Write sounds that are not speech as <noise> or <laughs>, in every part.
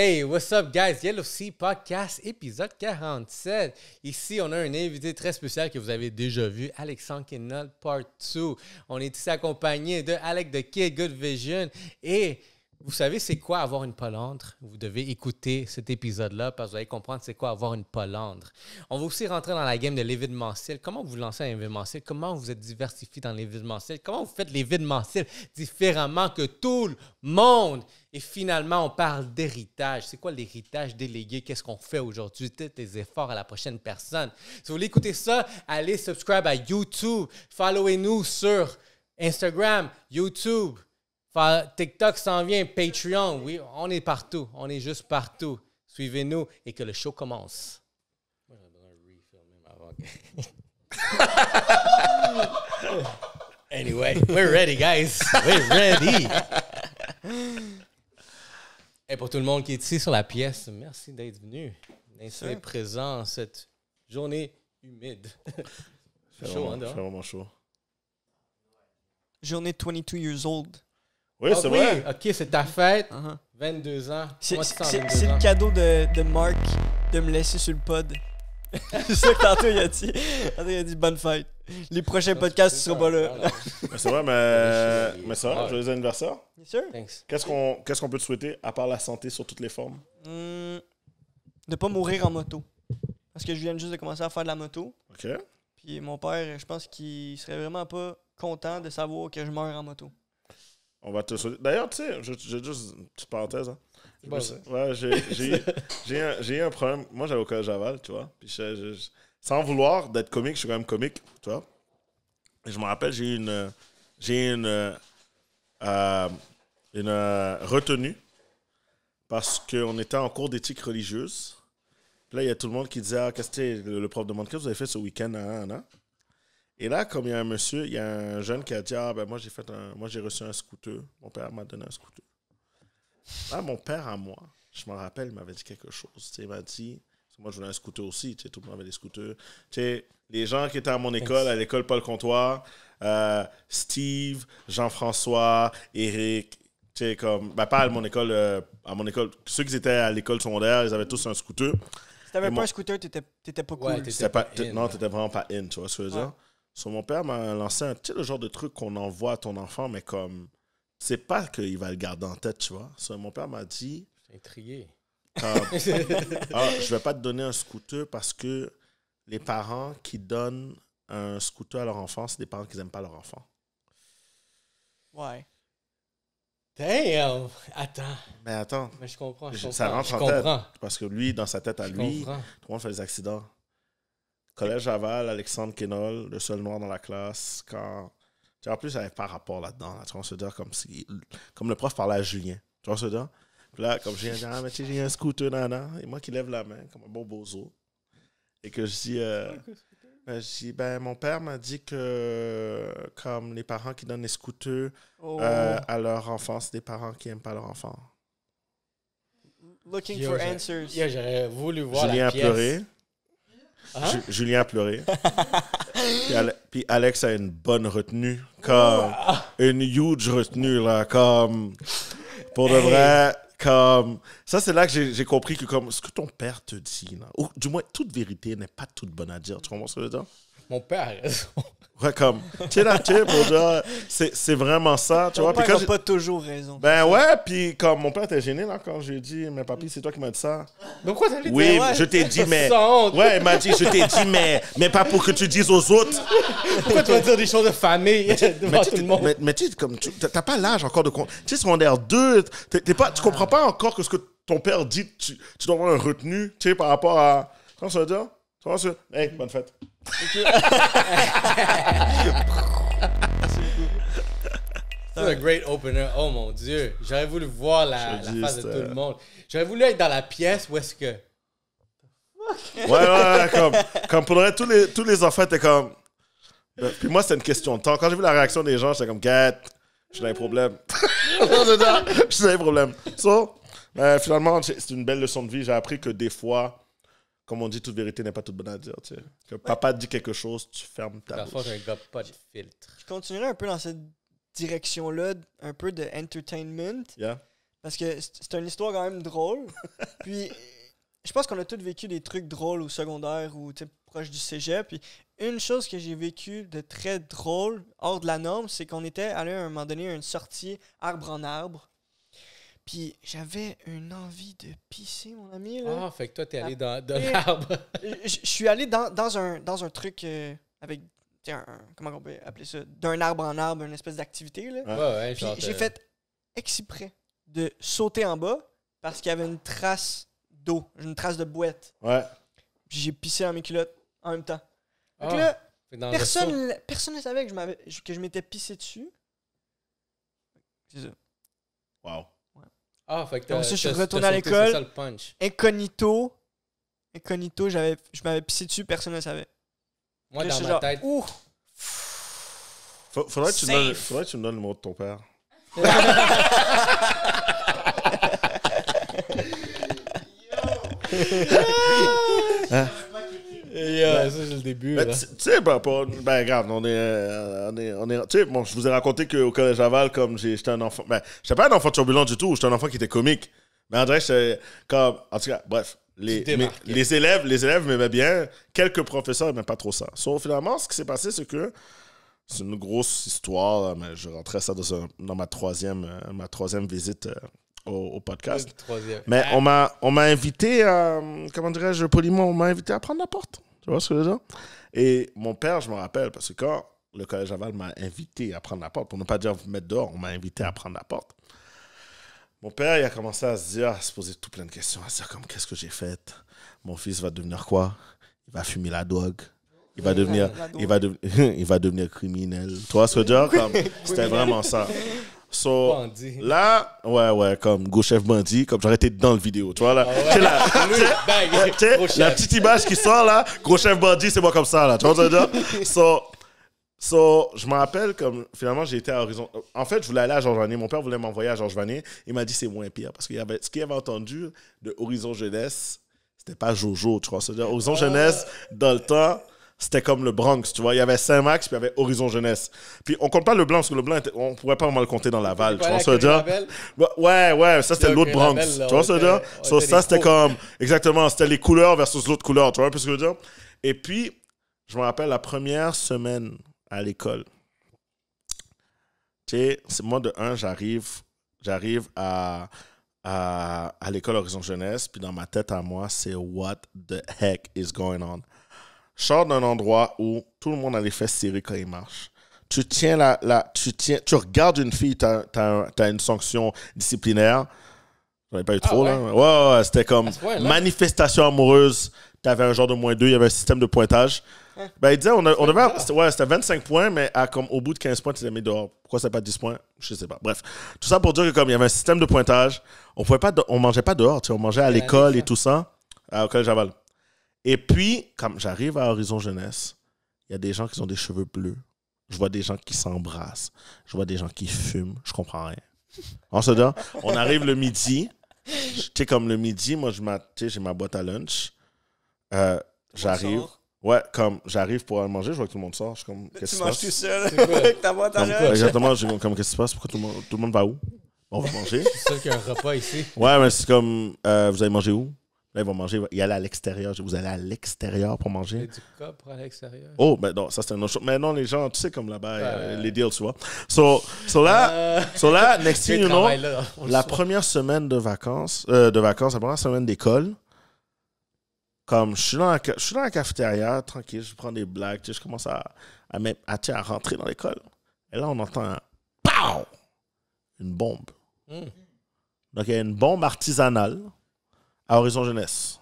Hey, what's up, guys? Yellow Sea Podcast, épisode 47. Ici, on a un invité très spécial que vous avez déjà vu, Alexandre Kinnell, Part 2. On est ici accompagné de Alec de Kid Good Vision et vous savez, c'est quoi avoir une polandre? Vous devez écouter cet épisode-là parce que vous allez comprendre c'est quoi avoir une polandre. On va aussi rentrer dans la game de l'événementiel. Comment vous lancez un événementiel? Comment vous êtes diversifié dans l'événementiel? Comment vous faites l'événementiel différemment que tout le monde? Et finalement, on parle d'héritage. C'est quoi l'héritage délégué? Qu'est-ce qu'on fait aujourd'hui? Peut-être les efforts à la prochaine personne. Si vous voulez écouter ça, allez subscribe à YouTube. Followez-nous sur Instagram, YouTube. TikTok s'en vient, Patreon, oui, on est partout. On est juste partout. Suivez-nous et que le show commence. <laughs> Anyway, we're ready, guys. We're ready. Et pour tout le monde qui est ici sur la pièce, merci d'être venu, d'être présent cette journée humide. C'est chaud, vraiment, hein, vraiment chaud. Journée 22 years old. Oui, ah c'est vrai. Ok, c'est ta fête. 22 uh-huh. ans. C'est le cadeau de, de Mark de me laisser sur le pod. <laughs> c'est ça que tantôt il a dit. bonne fête. Les prochains podcasts, tu seras pas là. <laughs> c'est vrai, mais, mais c'est vrai, Ouais. anniversaire. Bien sûr. Qu'est-ce qu'on qu'est-ce qu'on peut te souhaiter à part la santé sur toutes les formes Ne hmm, pas mourir en moto. Parce que je viens juste de commencer à faire de la moto. Ok. Puis mon père, je pense qu'il serait vraiment pas content de savoir que je meurs en moto. On va te D'ailleurs, tu sais, j'ai juste une petite parenthèse. Hein. <laughs> j'ai eu un problème. Moi, j'avais au collège Javal, tu vois. sans vouloir d'être comique, je suis quand même comique, tu vois. je me rappelle, j'ai eu une, j'ai une, euh, une euh, retenue parce qu'on était en cours d'éthique religieuse. là, il y a tout le monde qui disait Ah, qu'est-ce que le prof demande Qu'est-ce que vous avez fait ce week-end et là, comme il y a un monsieur, il y a un jeune qui a dit Ah, ben moi, j'ai fait un, moi, j'ai reçu un scooter. Mon père m'a donné un scooter. Là, mon père à moi, je me rappelle, il m'avait dit quelque chose. il m'a dit Moi, je voulais un scooter aussi. Tout le monde avait des scooters. les gens qui étaient à mon école, à l'école Paul comtoir euh, Steve, Jean-François, Eric, comme, ben, pas à mon école, euh, à mon école, ceux qui étaient à l'école secondaire, ils avaient tous un scooter. Si t'avais pas un scooter, t'étais, pas cool. non, t'étais vraiment pas in, tu vois ce que je veux dire? mon père m'a lancé un petit genre de truc qu'on envoie à ton enfant, mais comme, c'est pas qu'il va le garder en tête, tu vois. mon père m'a dit. intrigué. <laughs> Ah, je vais pas te donner un scooter parce que les parents qui donnent un scooter à leur enfant, c'est des parents qui n'aiment pas leur enfant. Ouais. Damn! Attends. Mais attends. Mais je comprends. comprends, ça rentre en comprends. Parce que lui, dans sa tête à lui, on tout le fait des accidents. Collège Laval, Alexandre Kenol, le seul noir dans la classe. Quand... en plus, il n'y avait pas rapport là-dedans. Tu vois, on se dit ah, comme, si... comme le prof parlait à Julien. Tu vois, on se dit, ah. là, comme j'ai ah, mais j'ai un scooter, nana. Et moi qui lève la main, comme un bon bozo. Et que euh, <laughs> je dis. Ben, mon père m'a dit que, comme les parents qui donnent les scooters oh. euh, à leur enfant, c'est des parents qui n'aiment pas leur enfant. Looking for answers. voulu voir Julien la pièce. a pleuré. Hein? Julien a pleuré. <laughs> puis, Alex a une bonne retenue. Comme une huge retenue, là. Comme pour de vrai. Comme ça, c'est là que j'ai compris que comme ce que ton père te dit, ou du moins toute vérité n'est pas toute bonne à dire. Tu comprends ce que je veux dire? Mon père a raison. <laughs> Ouais, comme, tu là, pour dire, c'est vraiment ça, tu vois. Père puis pas toujours raison. Ben ouais, puis comme mon père était gêné, là, quand je lui ai dit, mais papy, c'est toi qui m'as dit ça. donc pourquoi t'as dit Oui, je t'ai dit, mais. Ouais, il m'a dit, je t'ai dit, mais, mais pas pour que tu dises aux autres. pourquoi tu vas dire des choses de famille devant tout le monde? Mais, tu tu comme, t'as pas l'âge encore de. Tu sais, secondaire 2, t'es pas, tu comprends pas encore que ce que ton père dit, tu, tu dois avoir un retenu, tu sais, par rapport à. Comment ça veut dire? Toi Hey, bonne fête. <laughs> C'est un great opener. Oh mon Dieu. J'aurais voulu voir la, la face de tout le monde. J'aurais voulu être dans la pièce où est-ce que. ouais, ouais, ouais, comme, comme pour le tous les, tous les enfants étaient comme. Ben, puis moi, c'était une question de temps. Quand j'ai vu la réaction des gens, j'étais comme, Gat, j'ai un problème. <laughs> j'ai un problème. So, euh, finalement, c'est une belle leçon de vie. J'ai appris que des fois, comme on dit, toute vérité n'est pas toute bonne à dire. Tu sais. Que papa dit quelque chose, tu fermes ta Parfois, bouche. Parfois, j'ai pas de filtre. Je continuerai un peu dans cette direction-là, un peu de entertainment. Parce que c'est une histoire quand même drôle. <laughs> puis, je pense qu'on a tous vécu des trucs drôles au secondaire ou proche du cégep. Puis, une chose que j'ai vécu de très drôle, hors de la norme, c'est qu'on était allé à un moment donné à une sortie arbre en arbre. Puis j'avais une envie de pisser, mon ami. Là. Ah, fait que toi, t'es allé dans, l'arbre. Je suis allé dans, un, dans un truc euh, avec. comment on peut appeler ça D'un arbre en arbre, une espèce d'activité. là. Ouais, Puis j'ai fait exprès de sauter en bas parce qu'il y avait une trace d'eau, une trace de bouette. Ouais. Puis j'ai pissé dans mes culottes en même temps. Donc ah, là, personne, personne ne savait que je, que je m'étais pissé dessus. C'est ça. Wow. Ah, fait que Donc, ça, je suis retourné à l'école. Incognito. Incognito, je m'avais pissé dessus, personne ne le savait. Moi, dans ma genre, tête. Ouh! Faudrait que, tu me donnes, que tu me le mot de ton père. <laughs> <laughs> <laughs> Yo! Euh, ben, ça, c'est le début. Ben, tu sais, ben, ben grave, euh, on est. on est, tu je vous ai raconté qu'au collège Laval, comme j'étais un enfant. Ben, j'étais pas un enfant turbulent du tout, j'étais un enfant qui était comique. Mais André, comme. En tout cas, bref. Les, les élèves les élèves m'aimaient bien, quelques professeurs n'aimaient pas trop ça. Sauf finalement, ce qui s'est passé, c'est que c'est une grosse histoire, euh, mais je rentrais ça dans, dans ma, troisième, ma troisième visite au, podcast. Mais on m'a invité, comment dirais-je poliment, on m'a invité à prendre la porte. Tu vois ce que je veux dire? Et mon père, je me rappelle, parce que quand le collège Aval m'a invité à prendre la porte, pour ne pas dire mettre dehors, on m'a invité à prendre la porte. Mon père, il a commencé à se dire, à se poser tout plein de questions, à se dire comme qu'est-ce que j'ai fait Mon fils va devenir quoi Il va fumer la drogue. Il va, devenir, il, va de, <laughs> il va devenir criminel. Toi, ce c'était vraiment ça. So, là, ouais, ouais, comme gros chef bandit, comme j'aurais été dans le vidéo. Tu vois, là, ah la, la petite image qui sort, là, gros chef bandit, c'est moi comme ça, là. Tu vois, veux dire, so, so, je me rappelle, comme finalement, j'ai été à Horizon. En fait, je voulais aller à Georges Vanier. Mon père voulait m'envoyer à Georges Vanier. Il m'a dit c'est moins pire parce qu'il avait ce qu'il avait entendu de Horizon Jeunesse, c'était pas Jojo, tu vois. Horizon ah. Jeunesse, dans le temps c'était comme le Bronx, tu vois. Il y avait Saint-Max, puis il y avait Horizon Jeunesse. Puis on compte pas le blanc, parce que le blanc, on pourrait pas mal le compter dans Laval, tu vois ce que je veux dire? Ouais, ouais, ça c'était l'autre Bronx, tu vois ce que je veux dire? ça c'était comme, exactement, c'était les couleurs versus l'autre couleur, tu vois un peu ce que je veux dire? Et puis, je me rappelle la première semaine à l'école. Tu sais, moi de 1, j'arrive, j'arrive à à, à l'école Horizon Jeunesse, puis dans ma tête à moi, c'est what the heck is going on? Je sors d'un endroit où tout le monde a les fesses serrées quand il marche. Tu tiens la, tu tiens, tu regardes une fille, tu as, une sanction disciplinaire. J'en ai pas eu ah trop, là. Ouais, c'était comme manifestation amoureuse. Tu avais un genre de moins deux. il y avait un système de pointage. Hein? Ben, il disait, on, avait, ouais, c'était 25 points, mais à, comme, au bout de 15 points, tu les mis dehors. Pourquoi c'est pas 10 points Je sais pas. Bref, tout ça pour dire que comme il y avait un système de pointage, on pouvait pas, on mangeait pas dehors, tu on mangeait à l'école et tout ça, à, au collège et puis, comme j'arrive à Horizon Jeunesse, il y a des gens qui ont des cheveux bleus. Je vois des gens qui s'embrassent. Je vois des gens qui fument. Je comprends rien. On se donne, on arrive le midi. Tu sais, comme le midi, moi, je j'ai ma boîte à lunch. Euh, j'arrive. Ouais, comme j'arrive pour aller manger, je vois que tout le monde sort. Je comme, qu'est-ce passe? Tu manges tout seul ta boîte à lunch. Exactement, comme, qu'est-ce qui se passe? Pourquoi tout le, monde, tout le monde va où? On va manger. C'est sûr qu'il y a un repas ici. Ouais, mais c'est comme, euh, vous allez manger où? Là, ils vont manger, ils allaient à l'extérieur. Vous allez à l'extérieur pour manger. du aller à l'extérieur. Oh, mais ben non, ça c'est un autre chose. Mais non, les gens, tu sais, comme là-bas, euh, les deals, tu vois. So, so là, euh, so là, next thing <laughs> you know, la première semaine de vacances, euh, de vacances, la première semaine d'école, comme je suis, dans la, je suis dans la cafétéria, tranquille, je prends des blagues, je commence à, à, à, rentrer dans l'école. Et là, on entend un Une bombe. Hmm. Donc, il y a une bombe artisanale à Horizon Jeunesse.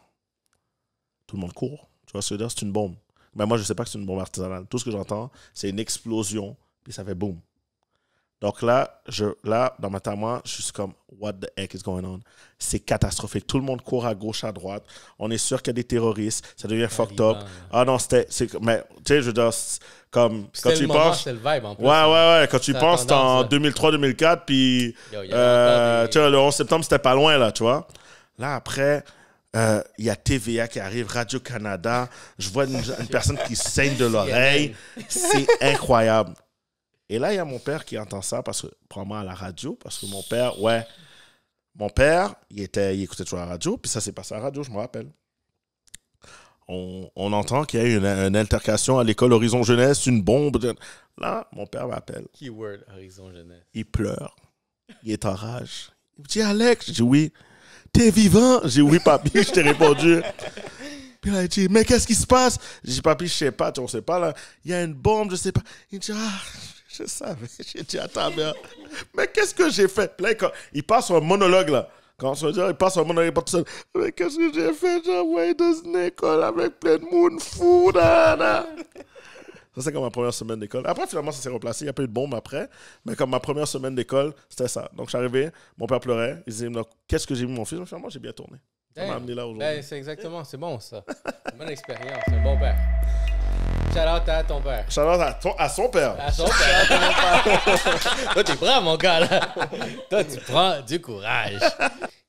Tout le monde court. Tu vois ce que je veux dire? C'est une bombe. Mais moi, je ne sais pas que c'est une bombe artisanale. Tout ce que j'entends, c'est une explosion, puis ça fait boum. Donc là, je, là, dans ma tête, moi, je suis comme, what the heck is going on? C'est catastrophique. Tout le monde court à gauche, à droite. On est sûr qu'il y a des terroristes. Ça devient fucked up. Ah non, c'était. Mais tu sais, je veux dire, comme. Quand tu penses. le vibe en ouais, ouais, ouais. Quand tu penses, en 2003-2004, puis. Euh, tu le 11 septembre, c'était pas loin, là, tu vois. Là, après, euh, il y a TVA qui arrive, Radio-Canada. Je vois une, personne qui saigne de l'oreille. C'est incroyable. Et là, il y a mon père qui entend ça, parce que, prends-moi à la radio, parce que mon père, ouais, mon père, il, était, il écoutait toujours la radio, puis ça s'est passé à la radio, je me rappelle. On, entend qu'il y a eu une, altercation à l'école Horizon Jeunesse, une bombe. Là, mon père m'appelle. Keyword Horizon Jeunesse. Il pleure. Il est en rage. Il me dit Alex, je dis oui t'es vivant? J'ai oui, papi, je t'ai répondu. Puis là, il dit, mais qu'est-ce qui se passe? J'ai dit, papi, je sais pas, tu on sait pas, là. Il y a une bombe, je sais pas. Il dit, ah, je savais. <laughs> J'ai dit, attends, mais, mais qu'est-ce que j'ai fait? là, quand, il passe un monologue, là. Quand on se dit, il passe un monologue, il pas tout seul. Mais qu'est-ce que j'ai fait? J'ai envoyé dans une école avec plein de monde fou, là, ça, c'est comme ma première semaine d'école. Après, finalement, ça s'est replacé. Il n'y a pas eu de bombe après. Mais comme ma première semaine d'école, c'était ça. Donc, j'arrivais, mon père pleurait. Il disait, qu'est-ce que j'ai vu, mon fils? Finalement, j'ai bien tourné. m'a amené là aujourd'hui. c'est exactement, c'est bon ça. une Bonne expérience, C'est un bon père. Shout-out à ton père. Shout-out à, son père. À son père. père. <laughs> Toi, t'es brave, mon gars, Toi, tu prends du courage.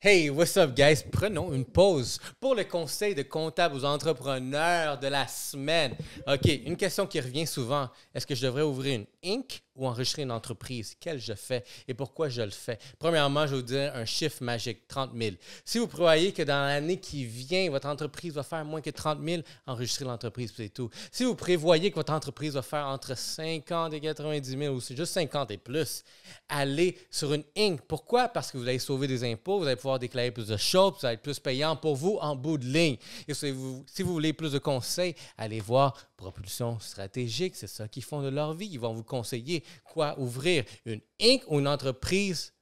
Hey, what's up, guys? Prenons une pause pour le conseil de comptable aux entrepreneurs de la semaine. OK, une question qui revient souvent. Est-ce que je devrais ouvrir une Inc ou enregistrer une entreprise, quel je fais et pourquoi je le fais. Premièrement, je vais vous dire un chiffre magique, 30 000. Si vous prévoyez que dans l'année qui vient, votre entreprise va faire moins que 30 000, enregistrez l'entreprise, c'est tout. Si vous prévoyez que votre entreprise va faire entre 50 et 90 000 ou c'est juste 50 et plus, allez sur une Inc. Pourquoi? Parce que vous allez sauver des impôts, vous allez pouvoir déclarer plus de choses, ça va être plus payant pour vous en bout de ligne. Et si vous, si vous voulez plus de conseils, allez voir Propulsion Stratégique, c'est ça qu'ils font de leur vie. Ils vont vous conseiller quoi ouvrir. Une Inc., ou une entreprise,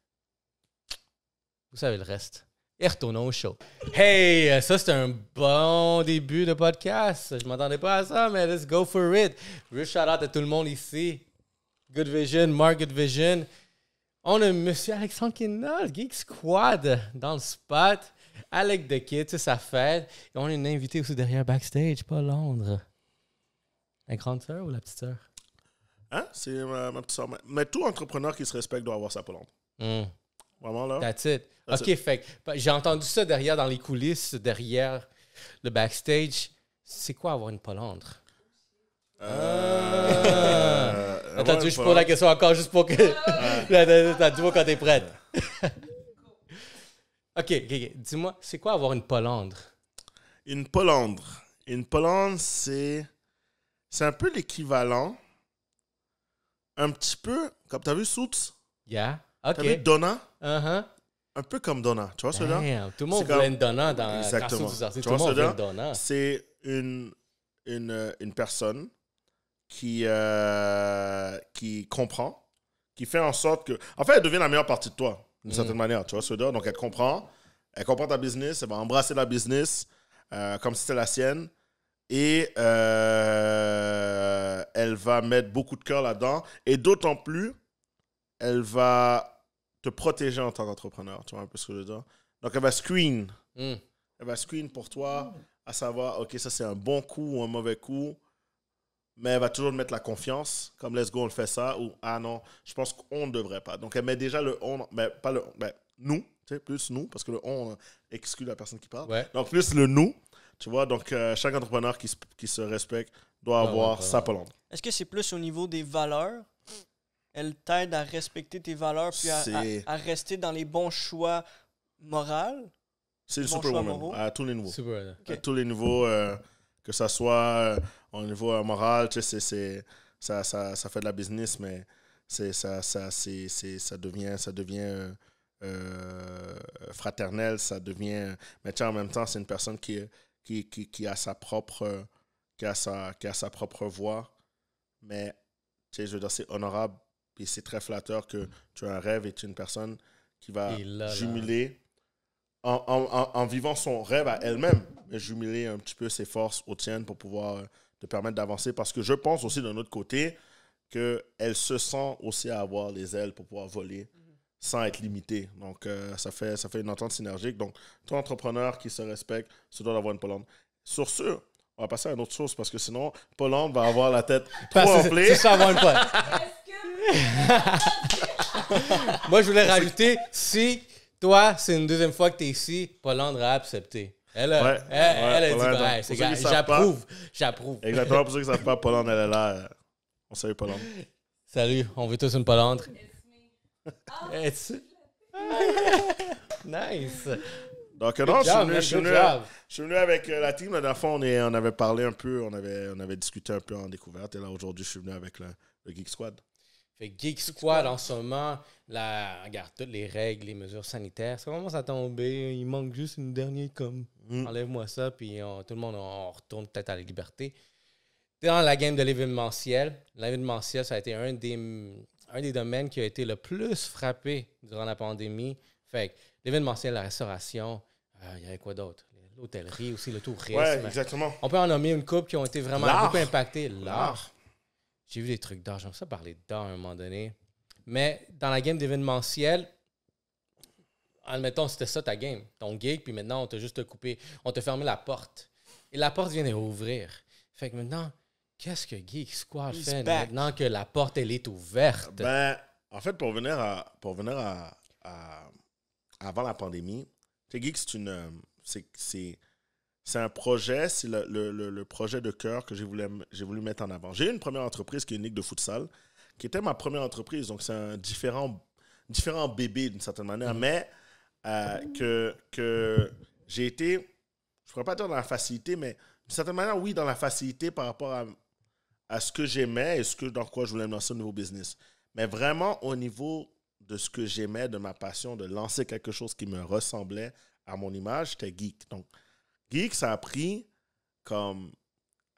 vous savez le reste. Et retournons au show. Hey, euh, ça c'est un bon début de podcast. Je m'attendais pas à ça, mais let's go for it. Real shout out à tout le monde ici. Good Vision, market Vision. On a Monsieur Alexandre Kinal, Geek Squad, dans le spot. Alec The Kid, c'est sa fête. Et on a une invitée aussi derrière backstage, pas Londres. La grande sœur ou la petite sœur? Hein? C'est Mais tout entrepreneur qui se respecte doit avoir sa polandre. Hmm. Vraiment, là. That's it. OK, fait ben, j'ai entendu ça derrière, dans les coulisses, derrière le backstage. C'est quoi avoir une polandre? Euh, <laughs> attends, je pose la question encore juste pour que. <laughs> T'as du quand t'es prête. <laughs> OK, dis-moi, c'est quoi avoir une polandre? Une polandre. Une polandre, c'est. C'est un peu l'équivalent un petit peu, comme as vu Suits? Yeah. OK. vu Donna? Uh Un peu comme Donna. Tu vois ce Tout le monde voulait une Donna dans Exactement. tu tout le monde C'est une, une, euh, une personne qui, euh, qui comprend, qui fait en sorte que. En fait, elle devient la meilleure partie de toi, d'une mm. certaine manière. Tu vois ce genre Donc, elle comprend. Elle comprend ta business. Elle va embrasser la business euh, comme si c'était la sienne. Et euh, elle va mettre beaucoup de cœur là-dedans. Et d'autant plus, elle va te protéger en tant qu'entrepreneur. Tu vois un peu ce que je veux dire? Donc, elle va screen. Hmm. Elle va screen pour toi, à savoir, OK, ça c'est un bon coup ou un mauvais coup. Mais elle va toujours mettre la confiance, comme let's go, on fait ça, ou ah non, je pense qu'on ne devrait pas. Donc, elle met déjà le on, mais pas le, mais nous, tu sais, plus nous, parce que le on exclut la personne qui parle. Donc, plus le nous. Tu vois, donc euh, chaque entrepreneur qui, se respecte doit ah avoir sa palombe. Est-ce que c'est plus au niveau des valeurs? Elle t'aide à respecter tes valeurs puis à, rester dans les bons choix moraux? C'est le superwoman à tous les niveaux. À tous les niveaux, euh, que ça soit euh, au niveau moral, tu sais, ça, ça, fait de la business, mais c'est, ça, ça, ça devient, ça devient fraternel, ça devient. Mais tu en même temps, c'est une personne qui, qui, a sa propre qui a sa, qui a sa propre voix. Mais tu je veux dire, c'est honorable et c'est très flatteur que mm. tu as un rêve et tu es une personne qui va jumeler En, en, vivant son rêve à elle-même, mais jumeler un petit peu ses forces aux tiennes pour pouvoir euh, te permettre d'avancer. Parce que je pense aussi d'un autre côté qu'elle se sent aussi à avoir les ailes pour pouvoir voler. Mm sans être limité. Donc, euh, ça, fait, ça fait une entente synergique. Donc, toi, entrepreneur qui se respecte, tu doit avoir une Pologne. Sur ce, on va passer à une autre chose parce que sinon, Poland va avoir la tête <laughs> trop enflée. C'est ça, avoir une <laughs> Moi, je voulais rajouter, si toi, c'est une deuxième fois que tu es ici, Polandre a accepté. Elle a, elle, a dit, bah, c'est j'approuve, j'approuve. Exactement, pour ceux qui ne savent pas, Pologne, elle est là. Euh, on salue Pologne. Salut, on veut tous une Polandre. Ah. <laughs> nice. Donc, non, je, suis venu, avec euh, la team. La dernière on, avait parlé un peu, on avait, on avait discuté un peu en découverte. Et là, aujourd'hui, je suis venu avec le, Geek Squad. Fait Geek Squad, en ce moment, regarde toutes les règles, les mesures sanitaires, ça commence à tomber. Il manque juste une dernière comme mm. enlève-moi ça, puis tout le monde, on retourne peut-être à la liberté. Dans la game de l'événementiel, l'événementiel, ça a été un des un des domaines qui a été le plus frappé durant la pandémie. Fait l'événementiel, la restauration, euh, il y avait quoi d'autre? L'hôtellerie aussi, le tourisme. Oui, exactement. On peut en nommer une coupe qui ont été vraiment beaucoup impactées. L'art. J'ai vu des trucs d'art, j'aime ça parler d'art à un moment donné. Mais dans la game d'événementiel, admettons, c'était ça ta game, ton gig, puis maintenant, on t'a juste coupé, on t'a fermé la porte. Et la porte vient d'ouvrir. Fait que maintenant, Qu'est-ce que Geek Squad fait maintenant que la porte elle est ouverte? Ben, en fait, pour venir à, pour venir à, avant la pandémie, Geek, c'est une. Euh, c'est, c'est un projet, c'est le, le, le, projet de cœur que j'ai voulu, j'ai voulu mettre en avant. J'ai une première entreprise qui est une ligue de futsal, qui était ma première entreprise. Donc, c'est un différent, différent bébé d'une certaine manière, mm. mais euh, que, que j'ai été, je ne pourrais pas dire dans la facilité, mais d'une certaine manière, oui, dans la facilité par rapport à, à ce que j'aimais et ce que, dans quoi je voulais me lancer au nouveau business. Mais vraiment au niveau de ce que j'aimais, de ma passion, de lancer quelque chose qui me ressemblait à mon image, c'était geek. Donc, geek, ça a pris comme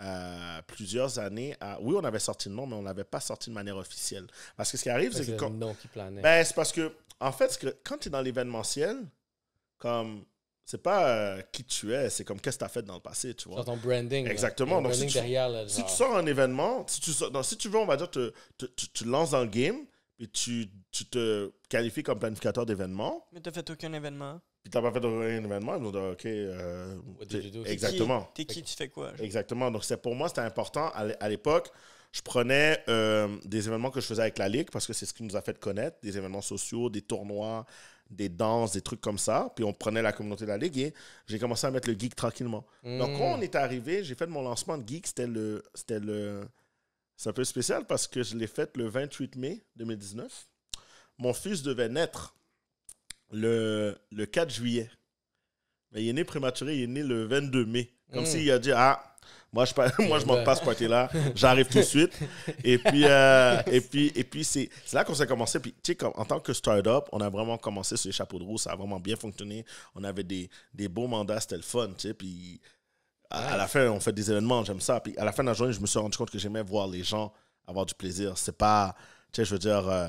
euh, plusieurs années à... Oui, on avait sorti le nom, mais on l'avait pas sorti de manière officielle. Parce que ce qui arrive, c'est que... le nom planait. Ben, c'est parce que, en fait, quand tu es dans l'événementiel, comme c'est pas euh, qui tu es, c'est comme qu'est-ce que tu as fait dans le passé, tu vois. ton branding. Exactement. Donc, si, tu, si, tu, sors un événement, si tu, si tu veux, on va dire, te, te, te, tu lances dans le game, et tu, tu te qualifies comme planificateur d'événements. Mais tu n'as fait aucun événement. Puis tu n'as pas fait aucun événement, ils dit, OK. Euh, exactement. Tu es qui, tu fais quoi? Exactement. Donc, pour moi, c'était important à l'époque. Je prenais euh, des événements que je faisais avec la Ligue parce que c'est ce qui nous a fait connaître, des événements sociaux, des tournois, des danses, des trucs comme ça. Puis on prenait la communauté de la Ligue et j'ai commencé à mettre le geek tranquillement. Donc, quand on hmm. est arrivé, j'ai fait mon lancement de geek. C'était le. C'était le c'est un peu spécial parce que je l'ai fait le 28 mai 2019. Mon fils devait naître le, 4 juillet. Mais il est né prématuré, il est né le 22 mai. Comme hmm. s'il a dit Ah, moi, je, <laughs> moi, je monte pas ce party-là. J'arrive tout de suite. Et puis, euh, <laughs> et puis, et puis c'est là qu'on s'est commencé. Puis, tu sais, en tant que start-up, on a vraiment commencé sur les chapeaux de roue. Ça a vraiment bien fonctionné. On avait des, des beaux mandats. C'était le fun, tu sais. Puis, à, la fin, on fait des événements. J'aime ça. Puis, à la fin de la journée, je me suis rendu compte que j'aimais voir les gens avoir du plaisir. C'est pas, tu sais, je veux dire, euh,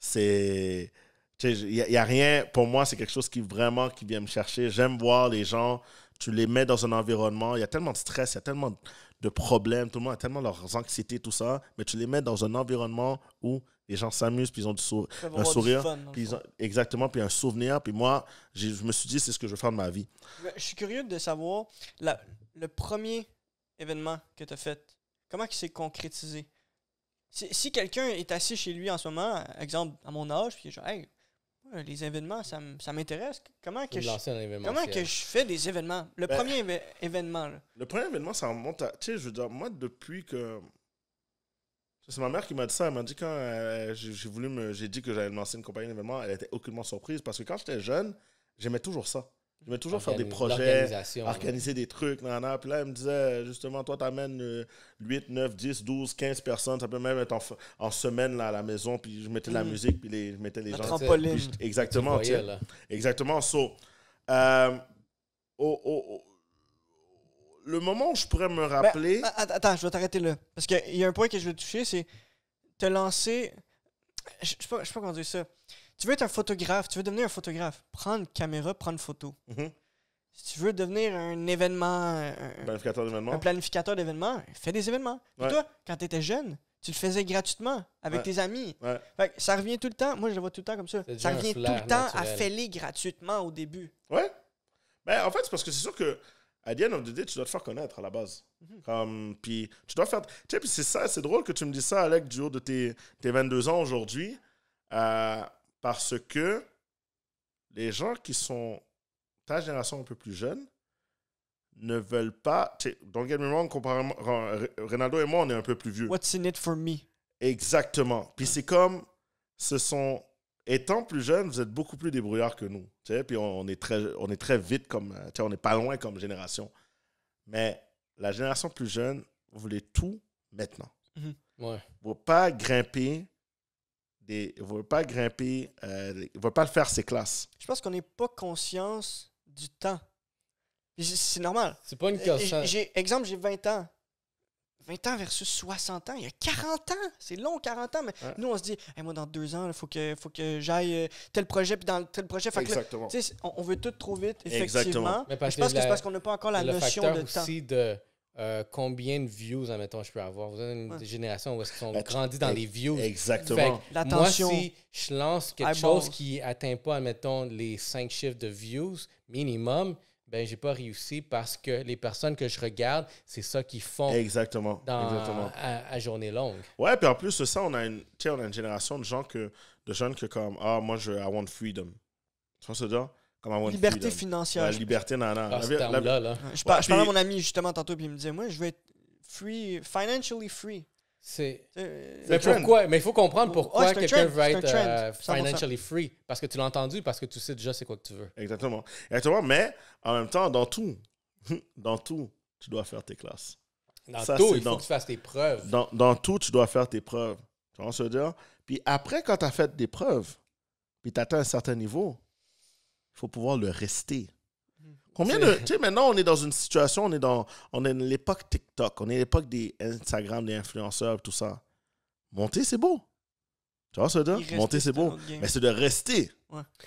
Tu sais, il n'y a, rien, pour moi, c'est quelque chose qui vraiment qui vient me chercher. J'aime voir les gens tu les mets dans un environnement, il y a tellement de stress, il y a tellement de problèmes, tout le monde a tellement leurs anxiétés, tout ça, mais tu les mets dans un environnement où les gens s'amusent, puis ils ont du sourire, un sourire, puis ont, exactement, puis un souvenir, puis moi, je me suis dit, c'est ce que je veux faire de ma vie. Je suis curieux de savoir, le premier événement que tu as fait, comment il s'est concrétisé? Si, si quelqu'un est assis chez lui en ce moment, exemple à mon âge, puis il est hey, euh, les événements, ça, m'intéresse. Comment, que je, comment que je fais des événements? Le ben, premier événement. Le premier événement, ça remonte à. Tu sais, je veux dire, moi, depuis que. C'est ma mère qui m'a dit ça. Elle m'a dit quand euh, euh, j'ai voulu J'ai dit que j'allais lancer une compagnie d'événements, elle était aucunement surprise parce que quand j'étais jeune, j'aimais toujours ça. Je vais toujours faire des projets, organiser des trucs. Nanana. Puis là, elle me disait, euh, justement, toi, tu amènes 8, 9, 10, 12, 15 personnes. Ça peut même être en, semaine à la maison. Puis je mettais la mm. musique, puis je mettais les gens. Trampoline. exactement. Exactement. So, euh, le moment où je pourrais me ben, rappeler. attends, je vais t'arrêter là. Parce qu'il y a un point que je veux toucher, c'est te lancer. Je ne sais pas comment dire ça. Tu veux être un photographe, tu veux devenir un photographe. Prends une caméra, prends une photo. Mhm. Si tu veux devenir un événement. Un planificateur d'événements. Un planificateur d'événements, fais des événements. Toi, quand tu étais jeune, tu le faisais gratuitement avec tes amis. ça revient tout le temps. Moi, je le vois tout le temps comme ça. Ça revient tout le temps à fêler gratuitement au début. Ouais. Ben, en fait, c'est parce que c'est sûr que, à the of tu dois te faire connaître à la base. Mhm. puis tu dois faire. Tu sais, puis c'est ça, c'est drôle que tu me dises ça, Alec, du haut de tes, 22 ans aujourd'hui. Euh, parce que les gens qui sont ta génération un peu plus jeune ne veulent pas. Dans Game Wrong, Ronaldo et moi, on est un peu plus vieux. What's in it for me? Exactement. Puis c'est comme, ce sont. Étant plus jeune, vous êtes beaucoup plus débrouillards que nous. Puis on, est très, on est très vite comme. Euh, on n'est pas loin comme génération. Mais la génération plus jeune, vous voulez tout maintenant. ouais. Vous ne pas grimper des, ne veut pas grimper, euh, ne veut pas le faire ses classes. Je pense qu'on n'est pas conscience du temps. C'est normal. C'est pas une question. J'ai, exemple, j'ai 20 ans. 20 ans versus 60 ans, il y a 40 ans. C'est long, 40 ans. Mais nous, on se dit, moi, dans deux ans, il faut que, faut que j'aille euh, tel projet, puis dans tel projet. Exactement. on, veut tout trop vite, effectivement. je pense que c'est parce qu'on n'a pas encore la notion de temps. Euh, combien de views, admettons, je peux avoir. Vous avez une génération où est-ce qu'ils ont ben, grandi dans les views. Exactement. Moi, si je lance quelque chose qui atteint pas, admettons, les cinq chiffres de views minimum, ben j'ai pas réussi parce que les personnes que je regarde, c'est ça qu'ils font. Exactement. Exactement. À, journée longue. Ouais, puis en plus de ça, on a une, génération de gens que, de jeunes que comme ah moi je I want freedom. Tu vois ce dire liberté financière. La liberté, non, non. Ah, je, parlais à mon ami justement tantôt, puis il me disait Moi, je veux être free, financially free. C'est. Euh, mais pourquoi Mais il faut comprendre pourquoi quelqu'un veut être euh, financially free. Parce que tu l'as entendu, parce que tu sais déjà c'est quoi que tu veux. Exactement. Exactement. Mais en même temps, dans tout, <laughs> dans tout, tu dois faire tes classes. Dans tout, il faut que tu fasses tes preuves. Dans, dans, tout, tu dois faire tes preuves. Tu vois ce que je veux dire Puis après, quand tu as fait des preuves, puis tu atteins un certain niveau, faut pouvoir le rester. Mhm. Combien de. Tu sais, maintenant, on est dans une situation, on est dans. On est l'époque TikTok, on est l'époque des Instagram, des influenceurs, tout ça. Monter, c'est beau. Tu vois ce que je veux dire? Monter, c'est beau. Mais c'est de rester. Tu